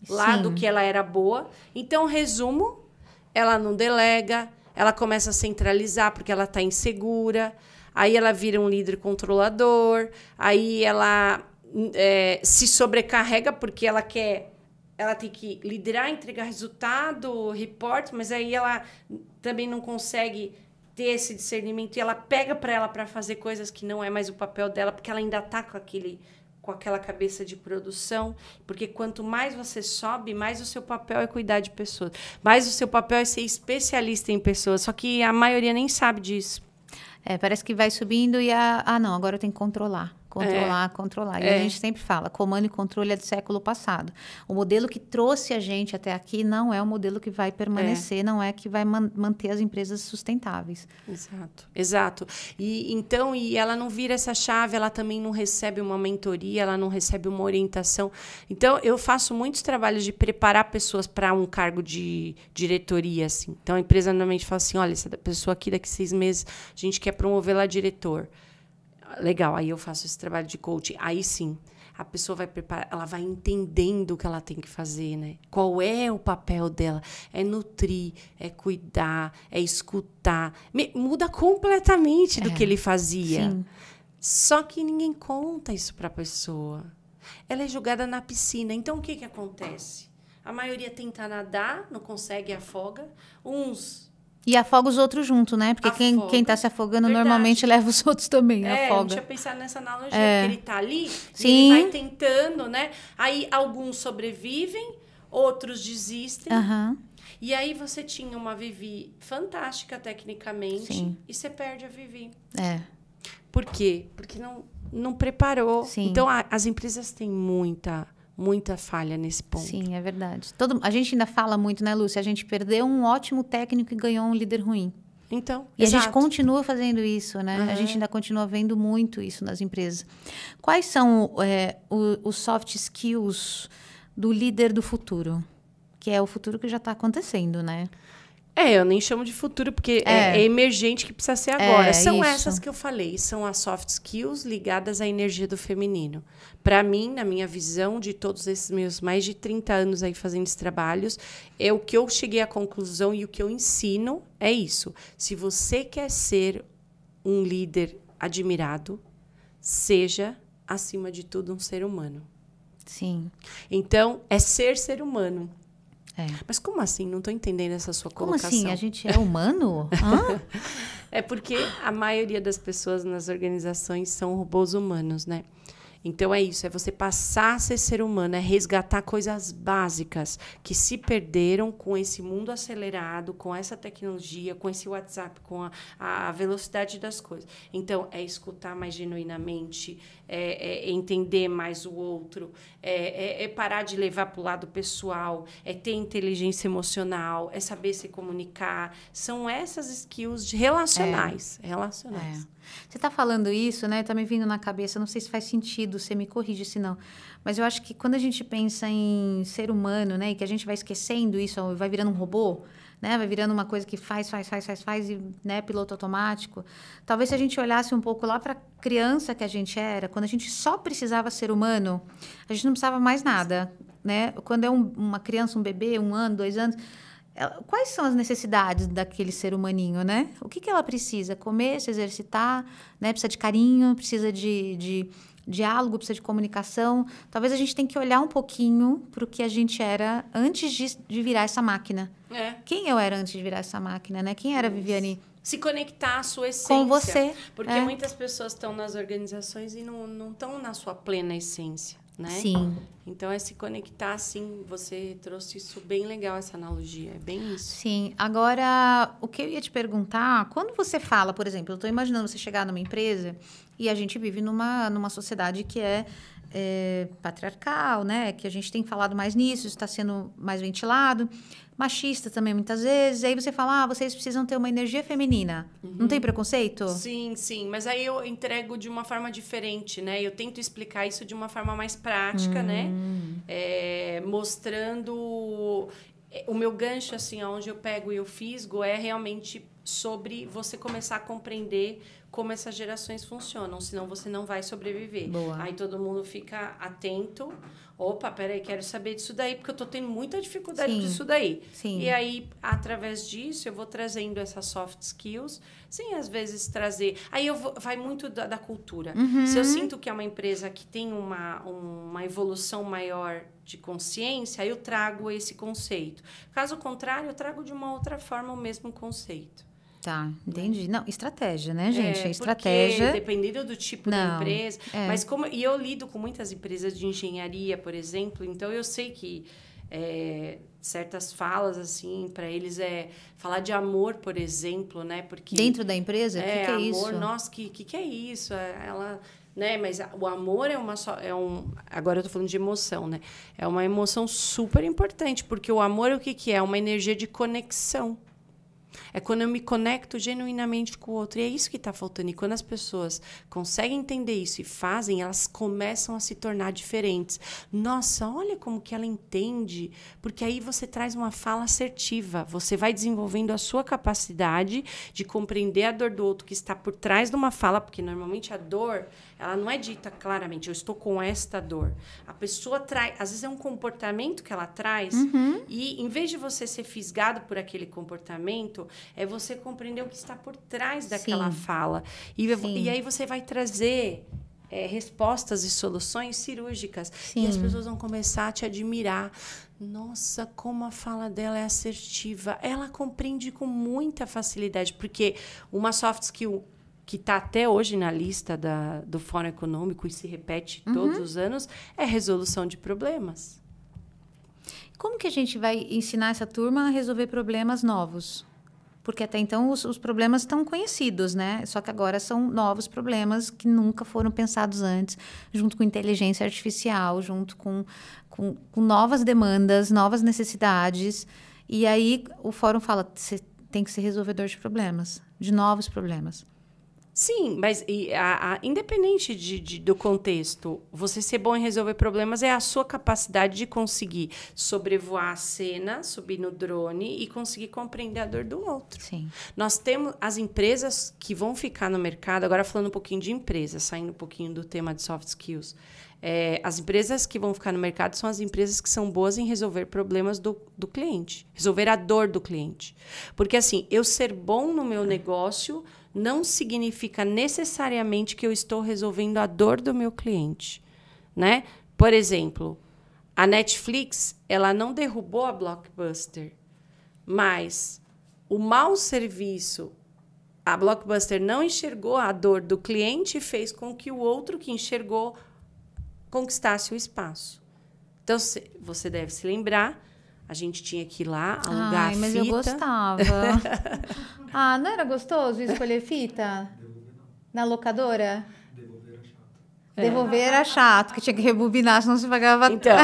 lá Sim. do que ela era boa. Então, resumo, ela não delega, ela começa a centralizar porque ela está insegura, aí ela vira um líder controlador, aí ela é, se sobrecarrega porque ela quer ela tem que liderar, entregar resultado, report, mas aí ela também não consegue ter esse discernimento e ela pega para ela para fazer coisas que não é mais o papel dela, porque ela ainda tá com aquele com aquela cabeça de produção, porque quanto mais você sobe, mais o seu papel é cuidar de pessoas, mais o seu papel é ser especialista em pessoas, só que a maioria nem sabe disso. É, parece que vai subindo e a, ah não, agora eu tenho que controlar. Controlar, é. controlar. E é. a gente sempre fala, comando e controle é do século passado. O modelo que trouxe a gente até aqui não é o modelo que vai permanecer, é. não é que vai man manter as empresas sustentáveis. Exato, exato. E então, e ela não vira essa chave, ela também não recebe uma mentoria, ela não recebe uma orientação. Então, eu faço muitos trabalhos de preparar pessoas para um cargo de diretoria, assim. Então, a empresa normalmente fala assim, olha, essa pessoa aqui daqui seis meses, a gente quer promovê-la a diretor legal, aí eu faço esse trabalho de coaching. Aí sim, a pessoa vai preparar, ela vai entendendo o que ela tem que fazer, né? Qual é o papel dela? É nutrir, é cuidar, é escutar. Me, muda completamente do é, que ele fazia. Sim. Só que ninguém conta isso para a pessoa. Ela é jogada na piscina. Então o que que acontece? A maioria tenta nadar, não consegue, afoga. Uns e afoga os outros junto, né? Porque quem, quem tá se afogando Verdade. normalmente leva os outros também, é, afoga. Deixa eu pensar nessa analogia, é. ele tá ali, Sim. ele vai tentando, né? Aí alguns sobrevivem, outros desistem. Uhum. E aí você tinha uma Vivi fantástica tecnicamente Sim. e você perde a Vivi. É. Por quê? Porque não, não preparou. Sim. Então, a, as empresas têm muita muita falha nesse ponto. Sim, é verdade. Todo, a gente ainda fala muito, né, Lúcia? A gente perdeu um ótimo técnico e ganhou um líder ruim. Então, e exato. a gente continua fazendo isso, né? Uhum. A gente uhum. ainda continua vendo muito isso nas empresas. Quais são é, os soft skills do líder do futuro? Que é o futuro que já está acontecendo, né? É, eu nem chamo de futuro, porque é, é, é emergente que precisa ser agora. É, são isso. essas que eu falei, são as soft skills ligadas à energia do feminino. Para mim, na minha visão de todos esses meus mais de 30 anos aí fazendo esses trabalhos, é o que eu cheguei à conclusão e o que eu ensino é isso. Se você quer ser um líder admirado, seja acima de tudo um ser humano. Sim. Então, é ser ser humano. É. Mas como assim? Não estou entendendo essa sua colocação. Como assim? A gente é humano? é porque a maioria das pessoas nas organizações são robôs humanos, né? Então é isso, é você passar a ser ser humano, é resgatar coisas básicas que se perderam com esse mundo acelerado, com essa tecnologia, com esse WhatsApp, com a, a velocidade das coisas. Então é escutar mais genuinamente, é, é entender mais o outro, é, é, é parar de levar para o lado pessoal, é ter inteligência emocional, é saber se comunicar. São essas skills relacionais. É. relacionais. É. Você está falando isso, né? Está me vindo na cabeça, não sei se faz sentido, você me corrige se não. Mas eu acho que quando a gente pensa em ser humano, né? E que a gente vai esquecendo isso, vai virando um robô né? Vai virando uma coisa que faz, faz, faz, faz, faz e, né, piloto automático. Talvez se a gente olhasse um pouco lá para criança que a gente era, quando a gente só precisava ser humano, a gente não precisava mais nada, né? Quando é um, uma criança, um bebê, um ano, dois anos, quais são as necessidades daquele ser humaninho, né? O que, que ela precisa? Comer, se exercitar, né? Precisa de carinho, precisa de, de diálogo, precisa de comunicação. Talvez a gente tenha que olhar um pouquinho para o que a gente era antes de, de virar essa máquina. É. Quem eu era antes de virar essa máquina, né? Quem era Viviane? Se conectar à sua essência. Com você. Porque é. muitas pessoas estão nas organizações e não estão na sua plena essência. Né? Sim. Então é se conectar, sim. Você trouxe isso bem legal, essa analogia. É bem isso. Sim. Agora, o que eu ia te perguntar, quando você fala, por exemplo, eu estou imaginando você chegar numa empresa e a gente vive numa, numa sociedade que é, é patriarcal, né? Que a gente tem falado mais nisso, está sendo mais ventilado. Machista também, muitas vezes. E aí você fala, ah, vocês precisam ter uma energia feminina. Uhum. Não tem preconceito? Sim, sim. Mas aí eu entrego de uma forma diferente, né? Eu tento explicar isso de uma forma mais prática, né? Hum. É, mostrando o meu gancho, assim, aonde eu pego e eu fisgo, é realmente sobre você começar a compreender como essas gerações funcionam, senão você não vai sobreviver. Boa. Aí todo mundo fica atento. Opa, peraí, quero saber disso daí, porque eu tô tendo muita dificuldade Sim. disso daí. Sim. E aí, através disso, eu vou trazendo essas soft skills, sem às vezes trazer. Aí eu vou... vai muito da, da cultura. Uhum. Se eu sinto que é uma empresa que tem uma, uma evolução maior de consciência, eu trago esse conceito. Caso contrário, eu trago de uma outra forma o mesmo conceito. Tá, né? entendi. Não, estratégia, né, é, gente? É, estratégia. Porque, dependendo do tipo Não, da empresa. É. Mas como. E eu lido com muitas empresas de engenharia, por exemplo, então eu sei que. É, certas falas assim para eles é falar de amor por exemplo né porque dentro da empresa é, que, que é amor, isso nossa que que, que é isso é, ela né? Mas o amor é uma só, é um, agora eu tô falando de emoção, né? É uma emoção super importante, porque o amor o que que é? é uma energia de conexão. É quando eu me conecto genuinamente com o outro. E é isso que está faltando. E quando as pessoas conseguem entender isso e fazem, elas começam a se tornar diferentes. Nossa, olha como que ela entende. Porque aí você traz uma fala assertiva. Você vai desenvolvendo a sua capacidade de compreender a dor do outro que está por trás de uma fala, porque normalmente a dor, ela não é dita claramente. Eu estou com esta dor. A pessoa traz, às vezes é um comportamento que ela traz uhum. e em vez de você ser fisgado por aquele comportamento, é você compreender o que está por trás daquela Sim. fala. E, e aí você vai trazer é, respostas e soluções cirúrgicas. Sim. E as pessoas vão começar a te admirar. Nossa, como a fala dela é assertiva. Ela compreende com muita facilidade, porque uma soft skill que está até hoje na lista da, do Fórum Econômico e se repete uhum. todos os anos é resolução de problemas. Como que a gente vai ensinar essa turma a resolver problemas novos? porque até então os, os, problemas estão conhecidos, né? Só que agora são novos problemas que nunca foram pensados antes, junto com inteligência artificial, junto com, com, com novas demandas, novas necessidades. E aí o fórum fala: você tem que ser resolvedor de problemas, de novos problemas. Sim, mas a, a, independente de, de, do contexto, você ser bom em resolver problemas é a sua capacidade de conseguir sobrevoar a cena, subir no drone e conseguir compreender a dor do outro. Sim. Nós temos as empresas que vão ficar no mercado, agora falando um pouquinho de empresas, saindo um pouquinho do tema de soft skills. É, as empresas que vão ficar no mercado são as empresas que são boas em resolver problemas do, do cliente, resolver a dor do cliente. Porque assim, eu ser bom no meu tá. negócio não significa necessariamente que eu estou resolvendo a dor do meu cliente, né? Por exemplo, a Netflix, ela não derrubou a Blockbuster, mas o mau serviço, a Blockbuster não enxergou a dor do cliente e fez com que o outro que enxergou conquistasse o espaço. Então, você deve se lembrar a gente tinha que ir lá alugar Ai, mas fita. eu gostava. ah, não era gostoso escolher fita? Na locadora? É. Devolver era chato, que tinha que rebobinar, senão você pagava. Então,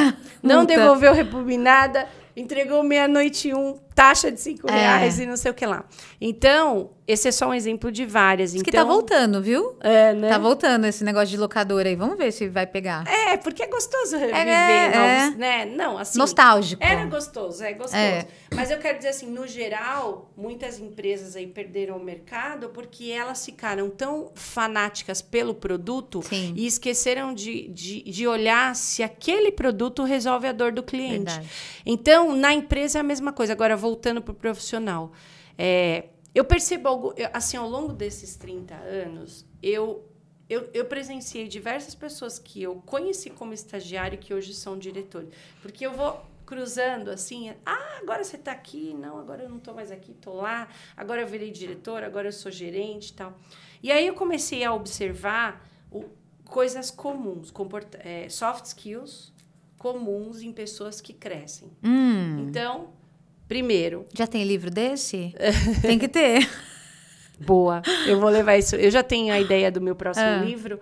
não devolveu rebobinada, entregou meia-noite um, taxa de 5 é. reais é. e não sei o que lá. Então, esse é só um exemplo de várias. Então, que tá então voltando, viu? É, né? Tá voltando esse negócio de locadora aí. Vamos ver se vai pegar. É, porque é gostoso reviver é, novos, é. né? Não, assim... Nostálgico. Era gostoso, é gostoso. É. Mas eu quero dizer assim, no geral, muitas empresas aí perderam o mercado porque elas ficaram tão fanáticas pelo produto Sim. e esqueceram de, de, de, olhar se aquele produto resolve a dor do cliente. Verdade. Então, na empresa é a mesma coisa. Agora, vou voltando para o profissional. É, eu percebo, assim, ao longo desses 30 anos, eu, eu, eu presenciei diversas pessoas que eu conheci como estagiário que hoje são diretores. Porque eu vou cruzando assim, ah, agora você está aqui, não, agora eu não estou mais aqui, estou lá, agora eu virei diretor, agora eu sou gerente e tal. E aí eu comecei a observar o, coisas comuns, é, soft skills comuns em pessoas que crescem. Hum. Então, Primeiro. Já tem livro desse? tem que ter. Boa. Eu vou levar isso. Eu já tenho a ah. ideia do meu próximo ah. livro.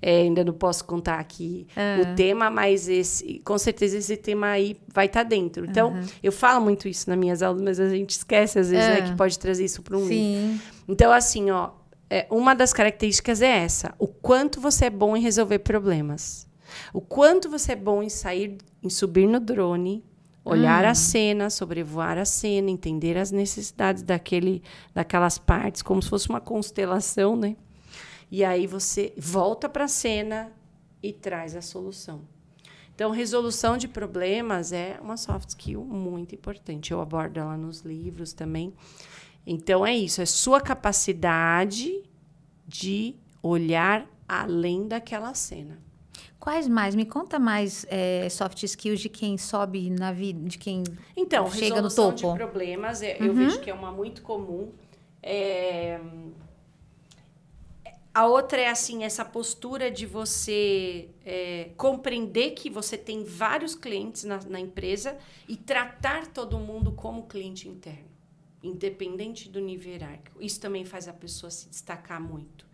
É, ainda não posso contar aqui ah. o tema, mas esse, com certeza esse tema aí vai estar tá dentro. Então, uhum. eu falo muito isso nas minhas aulas, mas a gente esquece às vezes, né, ah. né, que pode trazer isso para um Sim. livro. Então, assim, ó, é, uma das características é essa: o quanto você é bom em resolver problemas. O quanto você é bom em sair, em subir no drone, Olhar hum. a uhum. cena, sobrevoar a cena, entender as necessidades daquele, daquelas partes, como se fosse uma constelação, né? E aí você volta para a cena e traz a solução. Então, resolução de problemas é uma soft skill muito importante. Eu abordo ela nos livros também. Então, é isso: é sua capacidade de olhar além daquela cena. Quais mais? Me conta mais é, soft skills de quem sobe na vida, de quem então, chega no topo. Então, resolução de problemas, é, eu, uhum. vejo que é uma muito comum. É... A outra é assim, essa postura de você é, compreender que você tem vários clientes na, na, empresa e tratar todo mundo como cliente interno, independente do nível hierárquico. Isso também faz a pessoa se destacar muito,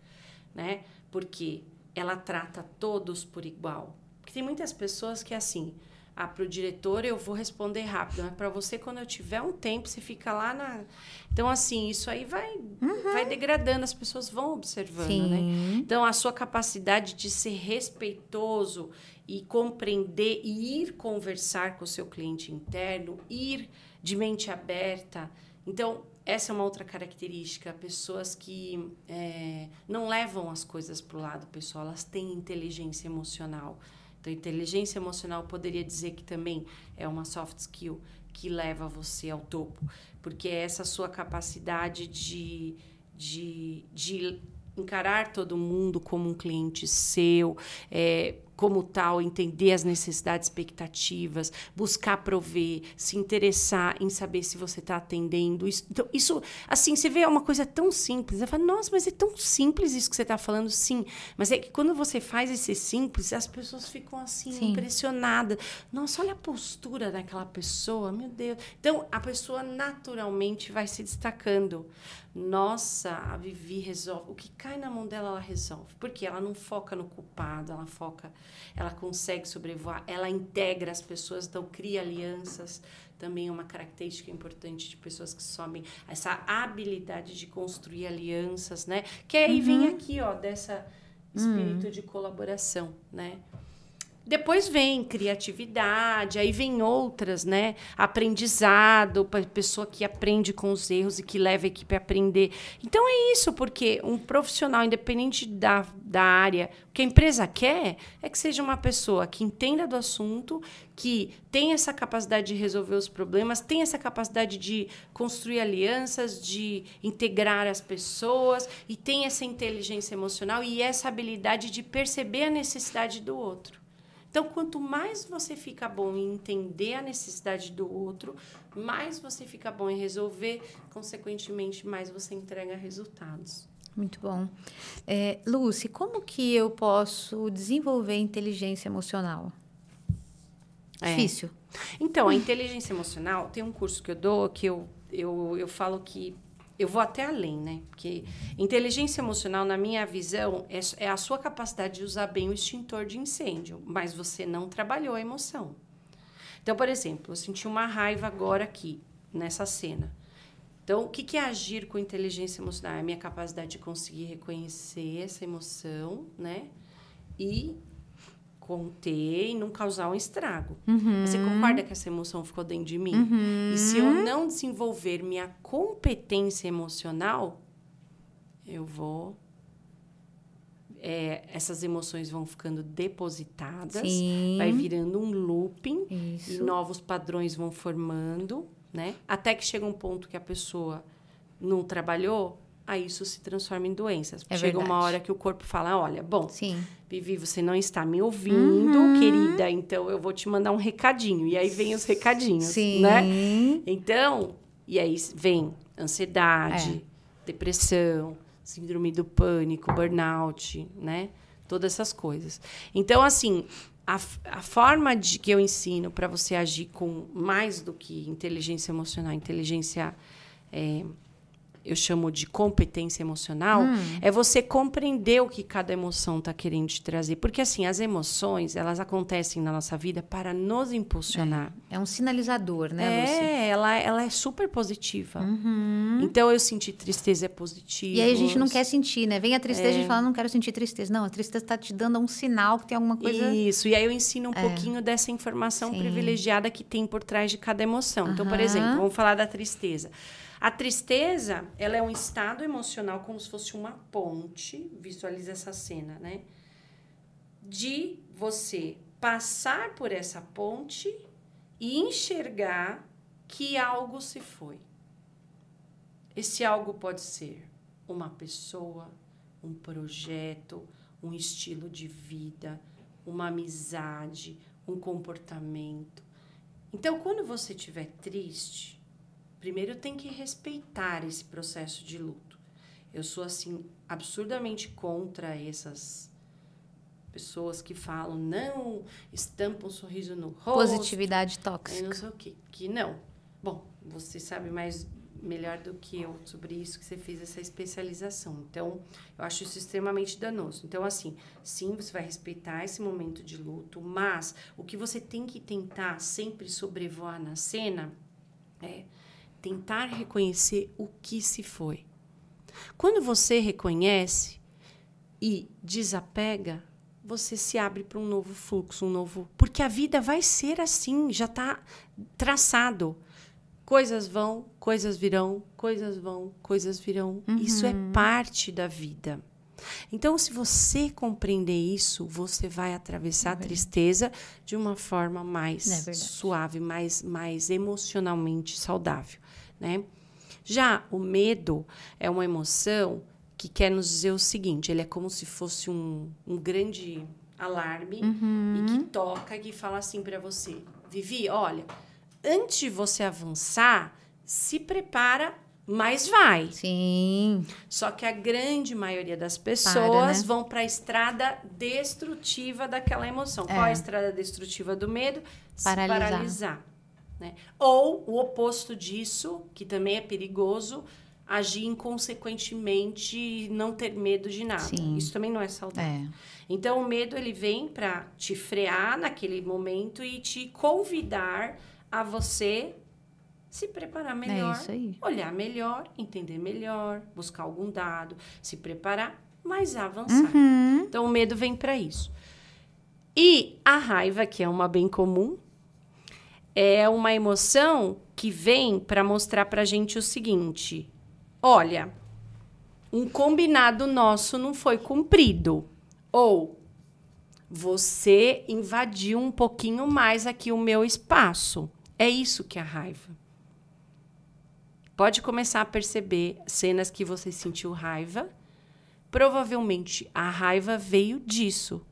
né? Porque ela trata todos por igual. Porque tem muitas pessoas que é assim, ah, para o diretor eu vou responder rápido, mas para você, quando eu tiver um tempo, você fica lá na. Então, assim, isso aí vai, uhum. vai degradando, as pessoas vão observando, né? Sim. né? Então, a sua capacidade de ser respeitoso e compreender e ir conversar com o seu cliente interno, ir de mente aberta. Então, essa é uma outra característica. Pessoas que é, não levam as coisas para o lado pessoal, elas têm inteligência emocional. Então, inteligência emocional poderia dizer que também é uma soft skill que leva você ao topo, porque é essa sua capacidade de, de, de encarar todo mundo como um cliente seu, é, como tal, entender as necessidades, expectativas, buscar prover, se interessar em saber se você está atendendo. Isso, então, isso, assim, você vê é uma coisa tão simples. Você fala, nossa, mas é tão simples isso que você está falando, sim. Mas é que quando você faz esse simples, as pessoas ficam assim, sim. impressionadas. Nossa, olha a postura daquela pessoa, meu Deus. Então, a pessoa naturalmente vai se destacando. Nossa, a Vivi resolve. O que cai na mão dela, ela resolve. Porque ela não foca no culpado, ela foca ela consegue sobrevoar, ela integra as pessoas, então cria alianças, também é uma característica importante de pessoas que somem essa habilidade de construir alianças, né? Que aí uhum. vem aqui, ó, dessa hum. espírito uhum. de colaboração, né? Depois vem criatividade, aí vem outras, né? Aprendizado, pessoa que aprende com os erros e que leva a equipe a aprender. Então é isso, porque um profissional, independente da, da área, o que a empresa quer é que seja uma pessoa que entenda do assunto, que tem essa capacidade de resolver os problemas, tem essa capacidade de construir alianças, de integrar as pessoas e tem essa inteligência emocional e essa habilidade de perceber a necessidade do outro. Então, quanto mais você fica bom em entender a necessidade do outro, mais você fica bom em resolver, consequentemente, mais você entrega resultados. Muito bom. É, Lucy, como que eu posso desenvolver inteligência emocional? É. Difícil. Então, a inteligência emocional tem um curso que eu dou que eu, eu, eu falo que eu vou até além, né? Porque inteligência emocional, na minha visão, é, é a sua capacidade de usar bem o extintor de incêndio, mas você não trabalhou a emoção. Então, por exemplo, eu senti uma raiva agora aqui, nessa cena. Então, o que é agir com inteligência emocional? É a minha capacidade de conseguir reconhecer essa emoção, né? E conter e não causar um estrago. Uhum. Você concorda que essa emoção ficou dentro de mim? Uhum. E se eu não desenvolver minha competência emocional, eu vou é, essas emoções vão ficando depositadas, Sim. vai virando um looping, Isso. e novos padrões vão formando, né? Até que chega um ponto que a pessoa não trabalhou, aí isso se transforma em doenças. É Chega verdade. uma hora que o corpo fala: olha, bom, Sim. Vivi, você não está me ouvindo, uhum. querida, então eu vou te mandar um recadinho. E aí vem os recadinhos, né? Sim. né? Então, e aí vem ansiedade, é. depressão, síndrome do pânico, burnout, né? Todas essas coisas. Então, assim, a, a, forma de que eu ensino para você agir com mais do que inteligência emocional, inteligência é, eu chamo de competência emocional, hum. é você compreender o que cada emoção está querendo te trazer. Porque, assim, as emoções, elas acontecem na nossa vida para nos impulsionar. É, é um sinalizador, né, É, ela, ela é super positiva. Uhum. Então, eu sentir tristeza é positivo. E aí a gente não quer sentir, né? Vem a tristeza, é. a gente é. fala, não quero sentir tristeza. Não, a tristeza está te dando um sinal que tem alguma coisa... Isso, e aí eu ensino um é. pouquinho dessa informação Sim. privilegiada que tem por trás de cada emoção. Uhum. Então, por exemplo, vamos falar da tristeza. A tristeza, ela é um estado emocional como se fosse uma ponte, visualiza essa cena, né? De você passar por essa ponte e enxergar que algo se foi. Esse algo pode ser uma pessoa, um projeto, um estilo de vida, uma amizade, um comportamento. Então, quando você estiver triste, primeiro tem que respeitar esse processo de luto. Eu sou assim absurdamente contra essas pessoas que falam não, estampam um sorriso no rosto, positividade é, tóxica. Não sei o que, que não. Bom, você sabe mais melhor do que eu sobre isso que você fez essa especialização. Então, eu acho isso extremamente danoso. Então, assim, sim, você vai respeitar esse momento de luto, mas o que você tem que tentar sempre sobrevoar na cena é tentar reconhecer o que se foi. Quando você reconhece e desapega, você se abre para um novo fluxo, um novo. Porque a vida vai ser assim, já está traçado. Coisas vão, coisas virão, coisas vão, coisas virão. Uhum. Isso é uhum. parte da vida. Então, se você compreender isso, você vai atravessar é a tristeza de uma forma mais é suave, mais, mais emocionalmente saudável né? Já o medo é uma emoção que quer nos dizer o seguinte: ele é como se fosse um, um grande alarme uhum. e que uhum. toca e que fala assim para você, Vivi, olha, antes de você avançar, se prepara, mas vai. Sim. Só que a grande maioria das pessoas para, né? vão para a estrada destrutiva daquela emoção. É. Qual é a estrada destrutiva do medo? Paralisar. Se paralisar. Né? Ou o oposto disso, que também é perigoso, agir inconsequentemente e não ter medo de nada. Sim. Isso também não é saudável. É. Então, o medo ele vem para te frear naquele momento e te convidar a você se preparar é melhor, é olhar melhor, entender melhor, buscar algum dado, se preparar, mas avançar. Uhum. Então, o medo vem para isso. E a raiva, que é uma bem comum, é uma emoção que vem para mostrar para a gente o seguinte: olha, um combinado nosso não foi cumprido. Ou você invadiu um pouquinho mais aqui o meu espaço. É isso que é a raiva. Pode começar a perceber cenas que você sentiu raiva. Provavelmente a raiva veio disso.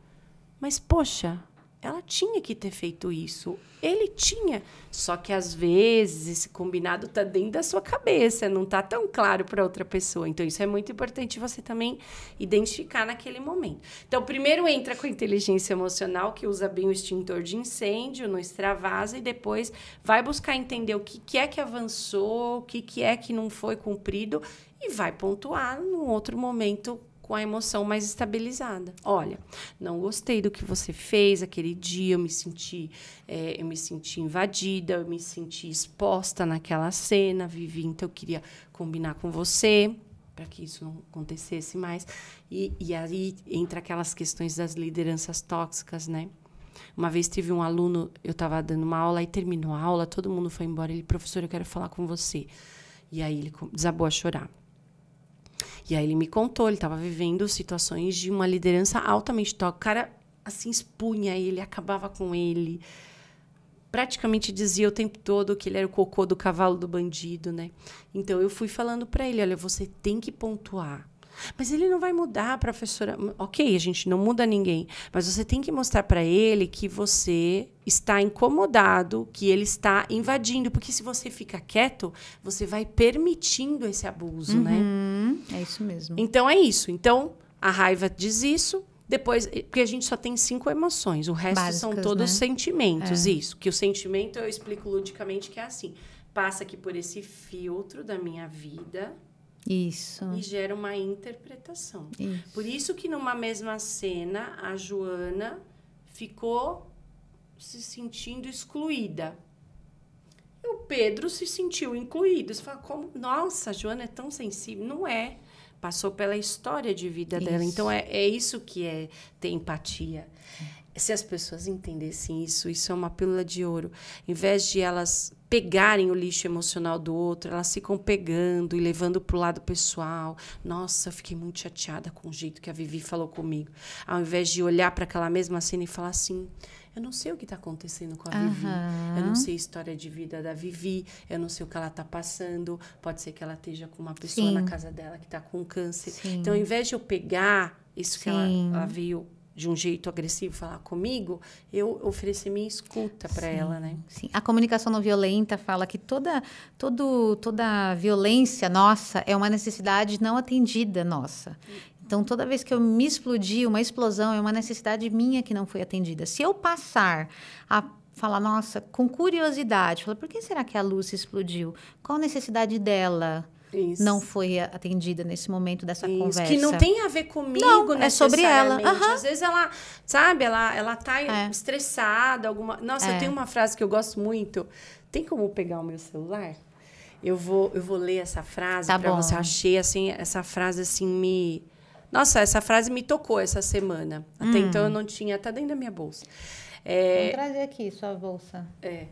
Mas, poxa, ela tinha que ter feito isso. Ele tinha. Só que às vezes esse combinado tá dentro da sua cabeça, não tá tão claro para outra pessoa. Então isso é muito importante você também identificar naquele momento. Então primeiro entra com a inteligência emocional, que usa bem o extintor de incêndio, não extravasa e depois vai buscar entender o que, que é que avançou, o que, que é que não foi cumprido e vai pontuar num outro momento com a emoção mais estabilizada. Olha, não gostei do que você fez aquele dia, eu me senti, é, eu me senti invadida, eu me senti exposta naquela cena, vivi, então eu queria combinar com você para que isso não acontecesse mais. E, e aí entra aquelas questões das lideranças tóxicas, né? Uma vez teve um aluno, eu estava dando uma aula e terminou a aula, todo mundo foi embora. Ele, professor, eu quero falar com você. E aí ele desabou a chorar. E aí ele me contou, ele estava vivendo situações de uma liderança altamente tóxica. O cara assim expunha ele, acabava com ele. Praticamente dizia o tempo todo que ele era o cocô do cavalo do bandido, né? Então eu fui falando para ele, olha, você tem que pontuar mas ele não vai mudar, professora. Ok, a gente não muda ninguém, mas você tem que mostrar para ele que você está incomodado, que ele está invadindo, porque se você fica quieto, você vai permitindo esse abuso, né? uhum, né? É isso mesmo. Então é isso. Então a raiva diz isso. Depois, porque a gente só tem cinco emoções, o resto Básicas, são todos né? sentimentos. É. Isso, que o sentimento eu explico ludicamente que é assim: passa aqui por esse filtro da minha vida, isso. E gera uma interpretação. Isso. Por isso que numa mesma cena a Joana ficou se sentindo excluída. E o Pedro se sentiu incluído. Você fala, como? Nossa, a Joana é tão sensível. Não é. Passou pela história de vida isso. dela. Então é, é isso que é ter empatia. É. Se as pessoas entendessem isso, isso é uma pílula de ouro. Em vez de elas pegarem o lixo emocional do outro, elas ficam pegando e levando para o lado pessoal. Nossa, fiquei muito chateada com o jeito que a Vivi falou comigo. Ao invés de olhar para aquela mesma cena e falar assim: eu não sei o que está acontecendo com a uhum. Vivi, eu não sei a história de vida da Vivi, eu não sei o que ela está passando. Pode ser que ela esteja com uma pessoa Sim. na casa dela que está com câncer. Sim. Então, ao invés de eu pegar isso Sim. que ela, ela veio de um jeito agressivo falar comigo, eu ofereci minha escuta para ela, né? Sim. A comunicação não violenta fala que toda todo, toda violência nossa é uma necessidade não atendida nossa. Então, toda vez que eu me explodi uma explosão é uma necessidade minha que não foi atendida. Se eu passar a falar, nossa, com curiosidade, falar, por que será que a luz explodiu? Qual a necessidade dela? Isso. não foi atendida nesse momento dessa Isso, conversa. Que não tem a ver comigo, é sobre ela. Uhum. Às vezes ela, sabe, ela, ela tá é. estressada, alguma. Nossa, é. eu tenho uma frase que eu gosto muito. Tem como pegar o meu celular? Eu vou, eu vou ler essa frase tá para você. Eu achei assim, essa frase assim me Nossa, essa frase me tocou essa semana. Até hum. então eu não tinha, tá dentro da minha bolsa. É... Vou trazer aqui sua bolsa. É.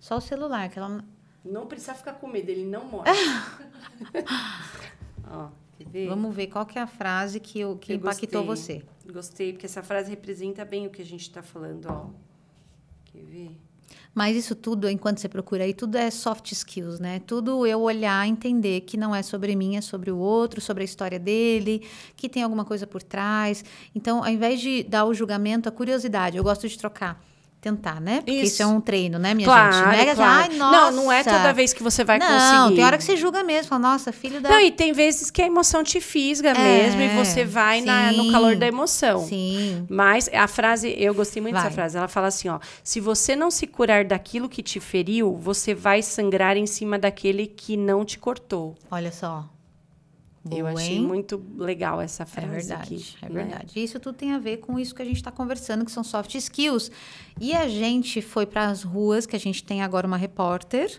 Só o celular, que ela não precisa ficar com medo, ele não morre. Ó, quer ver? Vamos ver qual que é a frase que, eu, que eu impactou gostei. você. Gostei, porque essa frase representa bem o que a gente está falando, ó. Quer ver? Mas isso tudo, enquanto você procura aí, tudo é soft skills, né? Tudo eu olhar, entender que não é sobre mim, é sobre o outro, sobre a história dele, que tem alguma coisa por trás. Então, ao invés de dar o julgamento, a curiosidade, eu gosto de trocar tentar, né? Porque isso, é isso é um treino, né, minha claro, gente? Não é, claro. Ai, nossa. Não, não é toda vez que você vai não, conseguir. Não, tem hora que você julga mesmo, fala, nossa, filho da. Não, e tem vezes que a emoção te fisga é, mesmo e você vai na, no calor da emoção. Sim. Mas a frase, eu gostei muito vai. dessa frase, ela fala assim, ó, se você não se curar daquilo que te feriu, você vai sangrar em cima daquele que não te cortou. Olha só. Boa, eu achei hein? muito legal essa é frase. É né? verdade, aqui, é verdade. Né? Isso tudo tem a ver com isso que a gente está conversando, que são soft skills. E a gente foi para as ruas, que a gente tem agora uma repórter,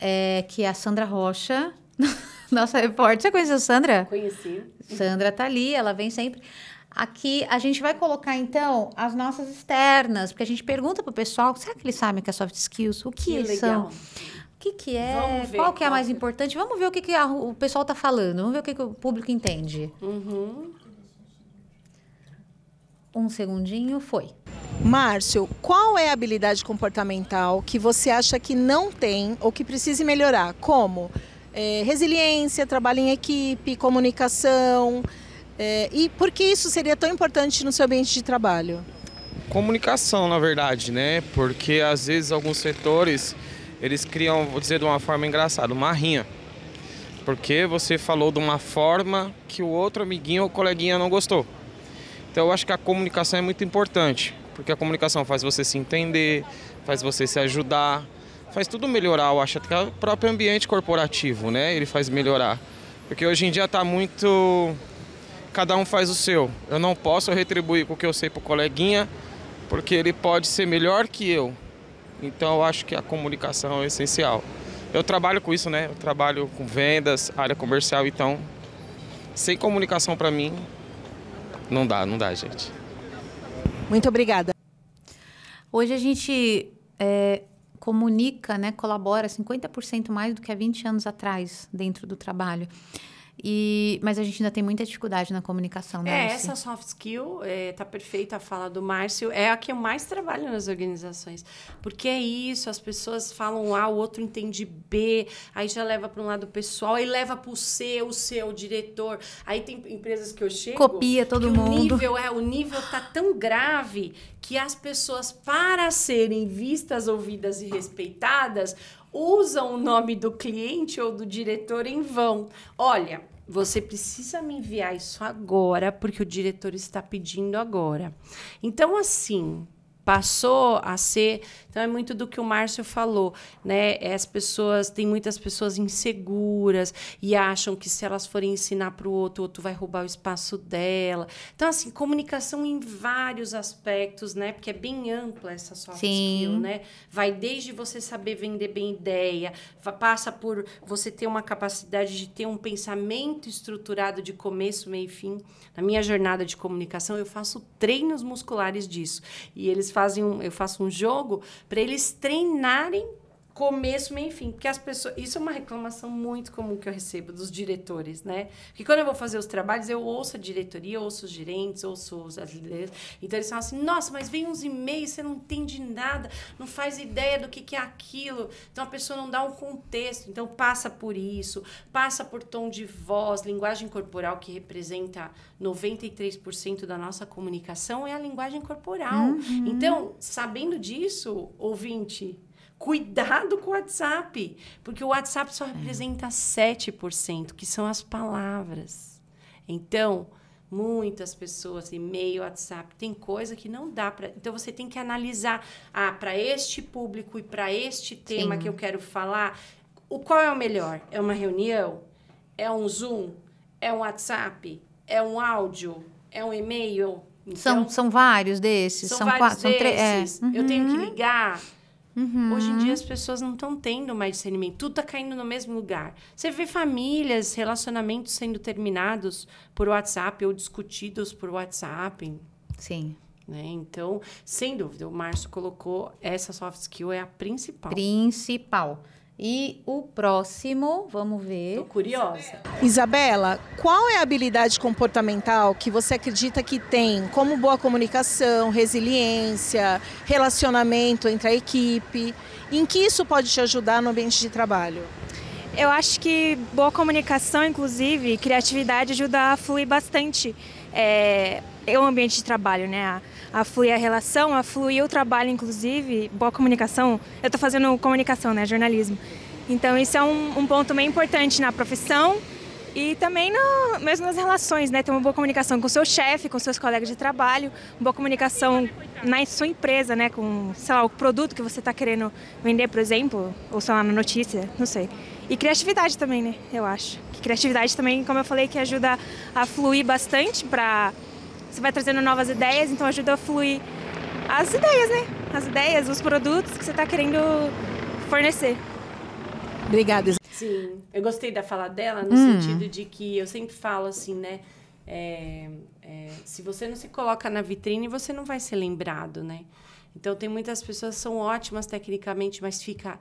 é, que é a Sandra Rocha. Nossa repórter. Você conheceu a Sandra? Conheci. Sandra tá ali, ela vem sempre. Aqui a gente vai colocar então as nossas externas, porque a gente pergunta pro pessoal, será que eles sabem o que é soft skills? O que, que eles legal. são? que, que é, ver, qual que é a mais é. importante. Vamos ver o que, que a, o pessoal está falando, vamos ver o que, que o público entende. Uhum. Um segundinho, foi. Márcio, qual é a habilidade comportamental que você acha que não tem ou que precise melhorar? Como é, resiliência, trabalho em equipe, comunicação. É, e por que isso seria tão importante no seu ambiente de trabalho? Comunicação, na verdade, né? Porque às vezes alguns setores eles criam, vou dizer de uma forma engraçada, uma rinha. Porque você falou de uma forma que o outro amiguinho ou coleguinha não gostou. Então eu acho que a comunicação é muito importante, porque a comunicação faz você se entender, faz você se ajudar, faz tudo melhorar, eu acho, até o próprio ambiente corporativo, né? Ele faz melhorar. Porque hoje em dia está muito cada um faz o seu. Eu não posso retribuir com o que eu sei pro coleguinha, porque ele pode ser melhor que eu. Então eu acho que a comunicação é essencial. Eu trabalho com isso, né? Eu trabalho com vendas, área comercial, então sem comunicação para mim não dá, não dá, gente. Muito obrigada. Hoje a gente é, comunica, né, colabora 50% mais do que há 20 anos atrás dentro do trabalho. E, mas a gente ainda tem muita dificuldade na comunicação, né? É, Lucy? essa soft skill, é, tá perfeita a fala do Márcio, é a que eu mais trabalho nas organizações. Porque é isso, as pessoas falam A, o outro entende B, aí já leva para um lado pessoal, aí leva para o C, o C é o diretor. Aí tem empresas que eu chego. Copia todo mundo. O nível, é, o nível tá tão grave que as pessoas, para serem vistas, ouvidas e respeitadas, usam o nome do cliente ou do diretor em vão. Olha, você precisa me enviar isso agora, porque o diretor está pedindo agora. Então, assim, passou a ser. Então é muito do que o Márcio falou, né? É, as pessoas tem muitas pessoas inseguras e acham que se elas forem ensinar para o outro, o outro vai roubar o espaço dela. Então assim, comunicação em vários aspectos, né? Porque é bem ampla essa soft Sim. skill, né? Vai desde você saber vender bem ideia, passa por você ter uma capacidade de ter um pensamento estruturado de começo, meio e fim. Na minha jornada de comunicação, eu faço treinos musculares disso. E eles fazem um, eu faço um jogo para eles treinarem começo, meio e fim. Porque as pessoas. Isso é uma reclamação muito comum que eu recebo dos diretores, né? Porque quando eu vou fazer os trabalhos, eu ouço a diretoria, ouço os gerentes, ouço os líderes. Então eles falam assim: nossa, mas vem uns e-mails, você não entende nada, não faz ideia do que, que é aquilo. Então a pessoa não dá um contexto. Então passa por isso, passa por tom de voz, linguagem corporal, que representa 93% da nossa comunicação, é a linguagem corporal. Uhum. Então, sabendo disso, ouvinte, Cuidado com o WhatsApp, porque o WhatsApp só é. representa é. 7%, que são as palavras. Então, muitas pessoas, e-mail, WhatsApp, tem coisa que não dá para. Então você tem que analisar, ah, para este público e para este tema Sim. que eu quero falar, o qual é o melhor? É uma reunião? É um Zoom? É um WhatsApp? É um áudio? É um e-mail? Então, são, são vários desses, são, são vários quatro, é. desses. são três. É. Uhum. Eu tenho que uhum. ligar, Uhum. Hoje em dia as pessoas não estão tendo mais discernimento, tudo está caindo no mesmo lugar. Você vê famílias, relacionamentos sendo terminados por WhatsApp ou discutidos por WhatsApp. Sim. Né? Então, sem dúvida, o Márcio colocou essa soft skill é a principal. Principal. E o próximo, vamos ver. Tô curiosa. Isabela, qual é a habilidade comportamental que você acredita que tem, como boa comunicação, resiliência, relacionamento entre a equipe? Em que isso pode te ajudar no ambiente de trabalho? Eu acho que boa comunicação, inclusive, criatividade ajuda a fluir bastante é, o ambiente de trabalho, né? A fluir a relação, fluir o trabalho, inclusive, boa comunicação. Eu estou fazendo comunicação, né, jornalismo. Então isso é um, um ponto meio importante na profissão e também no, mesmo nas relações, né? Ter uma boa comunicação com seu chefe, com seus colegas de trabalho, boa comunicação na sua empresa, né? Com, sei lá, o produto que você está querendo vender, por exemplo, ou sei lá, na notícia, não sei. E criatividade também, né? Eu acho. Que criatividade também, como eu falei, que ajuda a fluir bastante para você vai trazendo novas ideias, então ajuda a fluir as ideias, né? As ideias, os produtos que você está querendo fornecer. Obrigada. Sim, eu gostei da fala dela no hum. sentido de que eu sempre falo assim, né? É, é, se você não se coloca na vitrine, você não vai ser lembrado, né? Então tem muitas pessoas que são ótimas tecnicamente, mas fica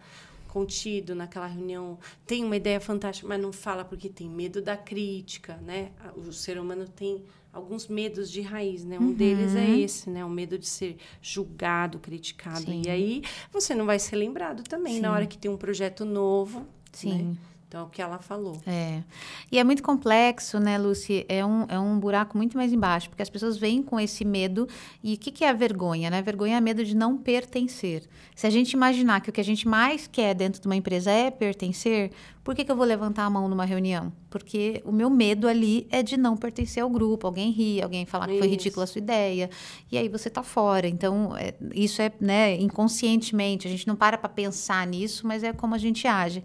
contido naquela reunião, tem uma ideia fantástica, mas não fala porque tem medo da crítica, né? O ser humano tem alguns medos de raiz, né? Um uhum. deles é uhum. esse, né? O medo de ser julgado, criticado. Sim. E aí você não vai ser lembrado também Sim. na hora que tem um projeto novo. Né? Sim. Né? Então, é o que ela falou. É. E é muito complexo, né, Lucy? É um, é um buraco muito mais embaixo, porque as pessoas vêm com esse medo. E o que, que é a vergonha, né? Vergonha é medo de não pertencer. Se a gente imaginar que o que a gente mais quer dentro de uma empresa é pertencer, por que, que eu vou levantar a mão numa reunião? Porque o meu medo ali é de não pertencer ao grupo, alguém rir, alguém falar isso. que foi ridícula a sua ideia, e aí você tá fora. Então, é, isso é né, inconscientemente, a gente não para para pensar nisso, mas é como a gente age.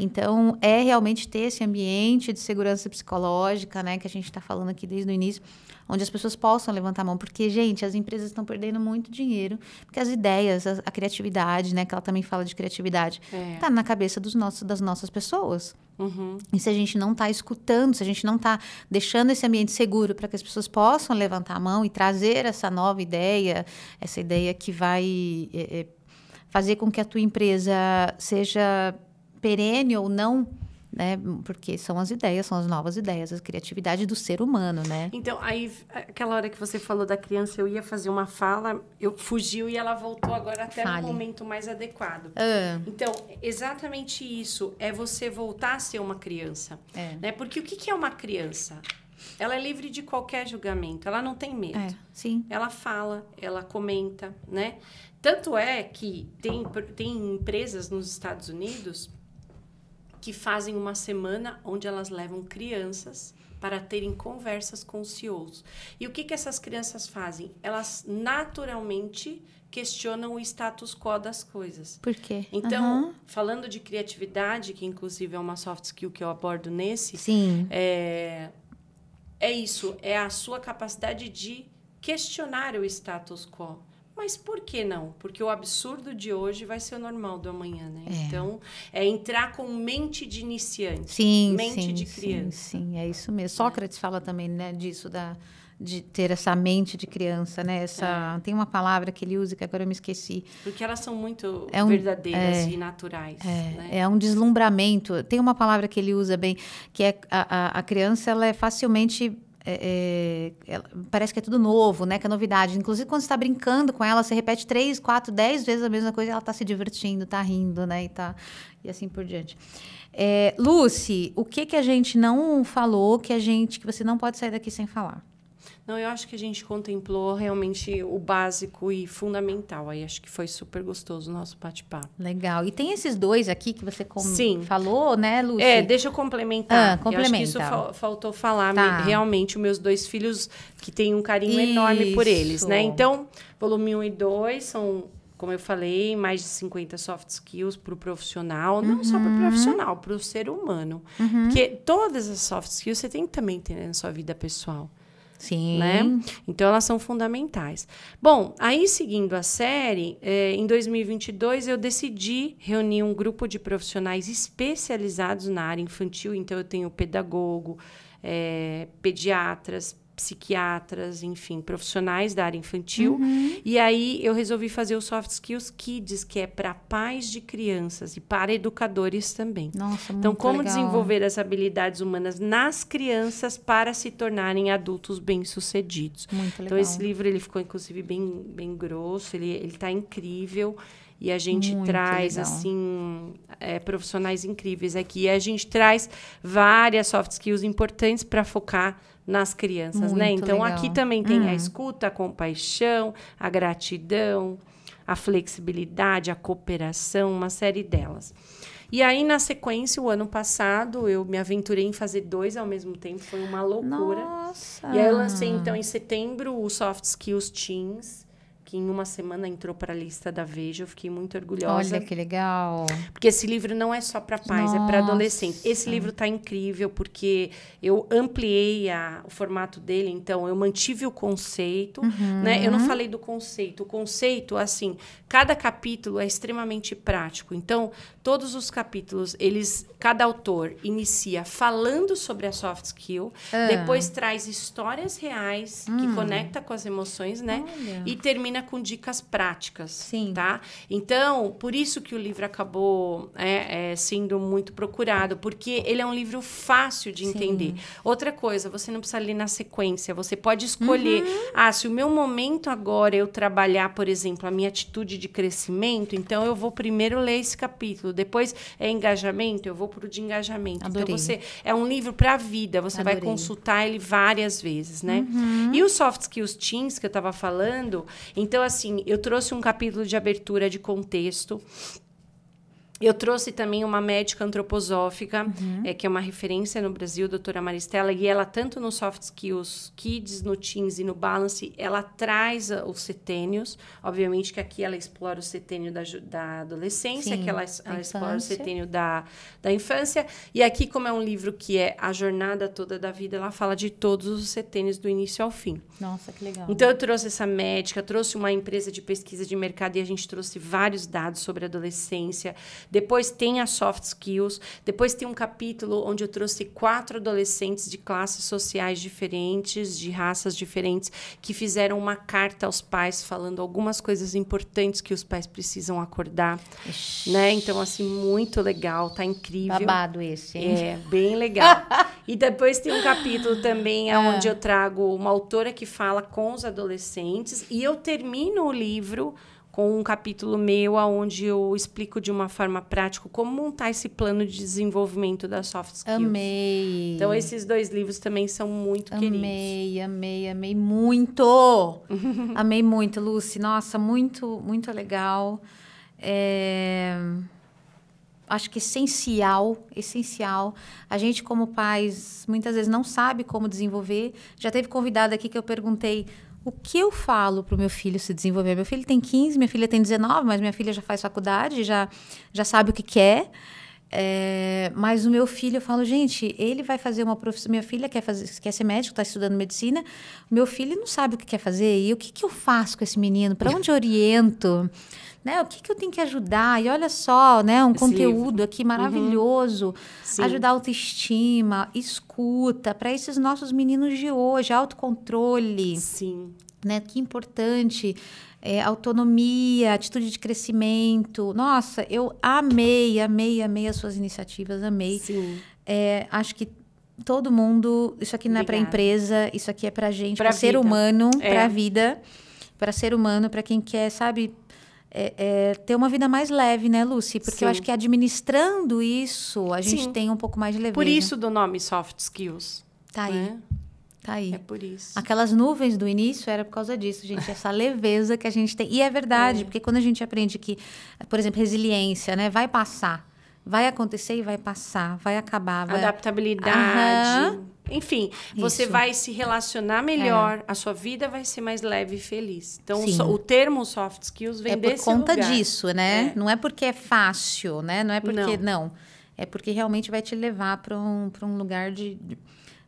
Então, é realmente ter esse ambiente de segurança psicológica, né, que a gente está falando aqui desde o início onde as pessoas possam levantar a mão, porque, gente, as empresas estão perdendo muito dinheiro, porque as ideias, a, a, criatividade, né, que ela também fala de criatividade, é. tá na cabeça dos nossos, das nossas pessoas. Uhum. E se a gente não está escutando, se a gente não está deixando esse ambiente seguro para que as pessoas possam levantar a mão e trazer essa nova ideia, essa ideia que vai é, fazer com que a tua empresa seja perene ou não né? Porque são as ideias, são as novas ideias, a criatividade do ser humano, né? Então, aí, aquela hora que você falou da criança, eu ia fazer uma fala, eu fugiu e ela voltou agora até Fale. no momento mais adequado. Ah. Então, exatamente isso, é você voltar a ser uma criança, é. né? Porque o que é uma criança? Ela é livre de qualquer julgamento, ela não tem medo. É, sim. Ela fala, ela comenta, né? Tanto é que tem, tem empresas nos Estados Unidos que fazem uma semana onde elas levam crianças para terem conversas com os CEOs. E o que, que essas crianças fazem? Elas naturalmente questionam o status quo das coisas. Por quê? Então, uhum. falando de criatividade, que inclusive é uma soft skill que eu abordo nesse, Sim. É, é isso, é a sua capacidade de questionar o status quo. Mas por que não? Porque o absurdo de hoje vai ser o normal do amanhã, né? É. Então, é entrar com mente de iniciante, sim, mente sim, de criança. Sim, sim, é isso mesmo. Sócrates fala também, né, disso da de ter essa mente de criança, né? Essa é. tem uma palavra que ele usa que agora eu me esqueci. Porque elas são muito é um, verdadeiras é, e naturais. É, né? É, um deslumbramento. Tem uma palavra que ele usa bem que é a, a, a criança ela é facilmente é, é, parece que é tudo novo, né? Que é novidade. Inclusive, quando você está brincando com ela, você repete três, quatro, dez vezes a mesma coisa ela está se divertindo, está rindo, né? E, tá, e assim por diante. É, Lucy, o que que a gente não falou que a gente que você não pode sair daqui sem falar? Não, eu acho que a gente contemplou realmente o básico e fundamental. Aí acho que foi super gostoso o nosso bate-papo. Legal. E tem esses dois aqui que você com... Sim. falou, né, Lúcia? É, deixa eu complementar. Ah, complementa. Eu acho que isso fa faltou falar. Tá. realmente, os meus dois filhos, que têm um carinho isso. enorme por eles, né? Então, volume 1 e 2 são como eu falei, mais de 50 soft skills para o profissional, não uhum. só para o profissional, para o ser humano. Uhum. Porque todas as soft skills você tem que também ter na sua vida pessoal. Sim. Né? Então, elas são fundamentais. Bom, aí seguindo a série, eh, em 2022 eu decidi reunir um grupo de profissionais especializados na área infantil. Então, eu tenho pedagogo, eh, pediatras, psiquiatras, enfim, profissionais da área infantil. Uhum. E aí eu resolvi fazer o Soft Skills Kids, que é para pais de crianças e para educadores também. Nossa, então, como legal. desenvolver as habilidades humanas nas crianças para se tornarem adultos bem-sucedidos. Muito então, legal. Então, esse livro ele ficou inclusive bem bem grosso, ele ele tá incrível. E a gente Muito traz, legal. assim, é, profissionais incríveis aqui. E a gente traz várias soft skills importantes para focar nas crianças, né? Muito né? Então legal. aqui também tem uhum. a escuta, a compaixão, a gratidão, a flexibilidade, a cooperação, uma série delas. E aí, na sequência, o ano passado, eu me aventurei em fazer dois ao mesmo tempo, foi uma loucura. Nossa! E aí eu lancei, então, em setembro, o Soft Skills Teens, que em uma semana entrou para a lista da Veja. Eu fiquei muito orgulhosa. Olha que legal. Porque esse livro não é só para pais, é Nossa. é para adolescente. Esse livro está incrível porque eu ampliei a, o formato dele, então eu mantive o conceito, uhum. né? Eu não uhum. falei do conceito. O conceito, assim, cada capítulo é extremamente prático. Então, todos os capítulos, eles cada autor inicia falando sobre a soft skill, ah. depois traz histórias reais que hum. conecta com as emoções, né? Olha. E termina termina com dicas práticas, Sim. tá? Então, por isso que o livro acabou é, é, sendo muito procurado, porque ele é um livro fácil de Sim. entender. Outra coisa, você não precisa ler na sequência, você pode escolher. Uhum. Ah, se o meu momento agora é eu trabalhar, por exemplo, a minha atitude de crescimento, então eu vou primeiro ler esse capítulo, depois é engajamento, eu vou pro de engajamento. Então, Adorei. Então você é um livro para a vida, você Adorei. vai consultar ele várias vezes, né? Uhum. E os soft skills teens que eu estava falando, então, assim, eu trouxe um capítulo de abertura de contexto eu trouxe também uma médica antroposófica, uhum. é, que é uma referência no Brasil, doutora Maristela, e ela, tanto no Soft Skills Kids, no Teens e no Balance, ela traz ah, os setênios. Obviamente que aqui ela explora o setênio da, da adolescência, Sim, que ela, ela explora o setênio da, da infância. E aqui, como é um livro que é a jornada toda da vida, ela fala de todos os setênios do início ao fim. Nossa, que legal. Então, eu trouxe essa médica, trouxe uma empresa de pesquisa de mercado e a gente trouxe vários dados sobre adolescência, depois tem as soft skills. Depois tem um capítulo onde eu trouxe quatro adolescentes de classes sociais diferentes, de raças diferentes, que fizeram uma carta aos pais falando algumas coisas importantes que os pais precisam acordar. Ixi. Né? Então, assim, muito legal, tá incrível. Babado esse, hein? É, bem legal. e depois tem um capítulo também é. Ah. onde eu trago uma autora que fala com os adolescentes e eu termino o livro com um capítulo meu onde eu explico de uma forma prática como montar esse plano de desenvolvimento das soft skills. Amei. Então esses dois livros também são muito amei, queridos. Amei, amei, amei muito. amei muito, Lucy. Nossa, muito, muito legal. É... Acho que essencial, essencial. A gente, como pais, muitas vezes não sabe como desenvolver. Já teve convidada aqui que eu perguntei o que eu falo para o meu filho se desenvolver? Meu filho tem 15, minha filha tem 19, mas minha filha já faz faculdade, já, já sabe o que quer. É, mas o meu filho, eu falo, gente, ele vai fazer uma profissão. Minha filha quer, fazer, quer ser médico, está estudando medicina. Meu filho não sabe o que quer fazer. E o que, que eu faço com esse menino? Para onde oriento? Né? O que, que eu tenho que ajudar? E olha só, né? Um esse conteúdo livro. aqui maravilhoso. Uhum. Ajudar a autoestima, escuta, para esses nossos meninos de hoje, autocontrole. Sim. Né? Que importante é, autonomia, atitude de crescimento. Nossa, eu amei, amei, amei as suas iniciativas, amei. Sim. É, acho que todo mundo, isso aqui não é Obrigada. é para empresa, isso aqui é para gente, para é. ser humano, é. para a vida, para ser humano, para quem quer, sabe, é, é, ter uma vida mais leve, né, Lucy? Porque Sim. eu acho que administrando isso, a gente Sim. tem um pouco mais de leveza. Por isso do nome soft skills. Tá aí. Né? Tá aí. É por isso. Aquelas nuvens do início era por causa disso, gente. Essa leveza que a gente tem. E é verdade, é. porque quando a gente aprende que, por exemplo, resiliência, né? Vai passar. Vai acontecer e vai passar. Vai acabar. Vai... Adaptabilidade. Aham. Enfim, você vai se relacionar melhor, é. a sua vida vai ser mais leve e feliz. Então, so, o termo soft skills vem é desse lugar. É por conta disso, né? É. Não é porque é fácil, né? Não é porque... Não. não. É porque realmente vai te levar para um, um lugar de... de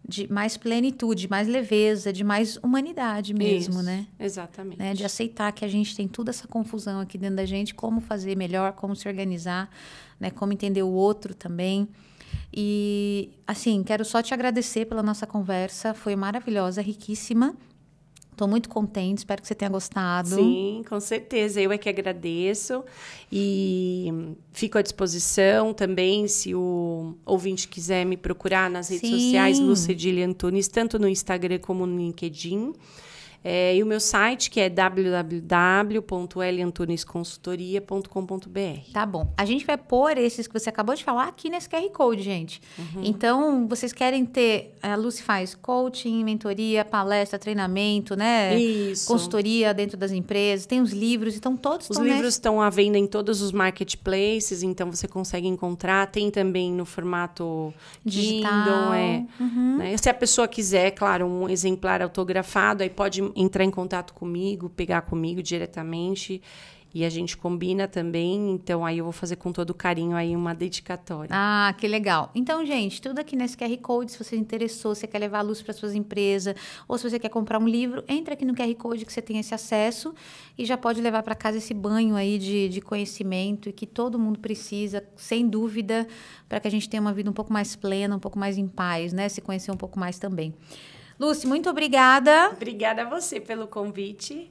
de mais plenitude, mais leveza, de mais humanidade mesmo, Isso, né? Exatamente. Né? De aceitar que a gente tem toda essa confusão aqui dentro da gente, como fazer melhor, como se organizar, né? Como entender o outro também. E assim, quero só te agradecer pela nossa conversa, foi maravilhosa, riquíssima, Estou muito contente, espero que você tenha gostado. Sim, com certeza. Eu é que agradeço e fico à disposição também se o ouvinte quiser me procurar nas redes Sim. sociais, Lucedilha Antunes, tanto no Instagram como no LinkedIn. É, e o meu site, que é www.lantunesconsultoria.com.br. Tá bom. A gente vai pôr esses que você acabou de falar aqui nesse QR Code, gente. Uhum. Então, vocês querem ter. É, a Lucy faz coaching, mentoria, palestra, treinamento, né? Isso. Consultoria dentro das empresas. Tem os livros, então todos Os livros nesse... estão à venda em todos os marketplaces, então você consegue encontrar. Tem também no formato Digital. Kindle. É, uhum. né? Se a pessoa quiser, claro, um exemplar autografado, aí pode entrar em contato comigo, pegar comigo diretamente. E a gente combina também, então aí eu vou fazer com todo carinho aí uma dedicatória. Ah, que legal. Então, gente, tudo aqui nesse QR Code, se você interessou, se você quer levar a luz para suas empresas, ou se você quer comprar um livro, entra aqui no QR Code que você tem esse acesso e já pode levar para casa esse banho aí de, de conhecimento e que todo mundo precisa, sem dúvida, para que a gente tenha uma vida um pouco mais plena, um pouco mais em paz, né? Se conhecer um pouco mais também. Lúcia, muito obrigada. Obrigada a você pelo convite.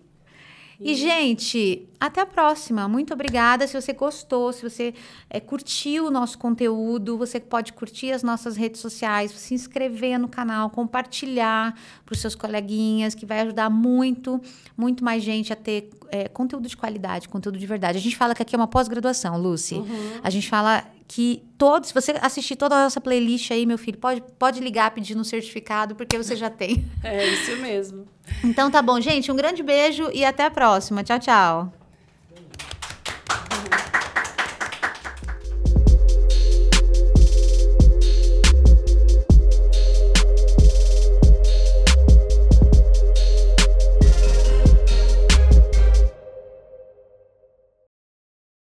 E, e, gente, até a próxima. Muito obrigada. Se você gostou, se você é, curtiu o nosso conteúdo, você pode curtir as nossas redes sociais, se inscrever no canal, compartilhar para os seus coleguinhas, que vai ajudar muito, muito mais gente a ter é, conteúdo de qualidade, conteúdo de verdade. A gente fala que aqui é uma pós-graduação, Lucy. Uhum. A gente fala que todos, se você assistir toda a nossa playlist aí, meu filho, pode, pode ligar pedindo um certificado, porque você já tem. É isso mesmo. Então tá bom, gente. Um grande beijo e até a próxima. Tchau, tchau.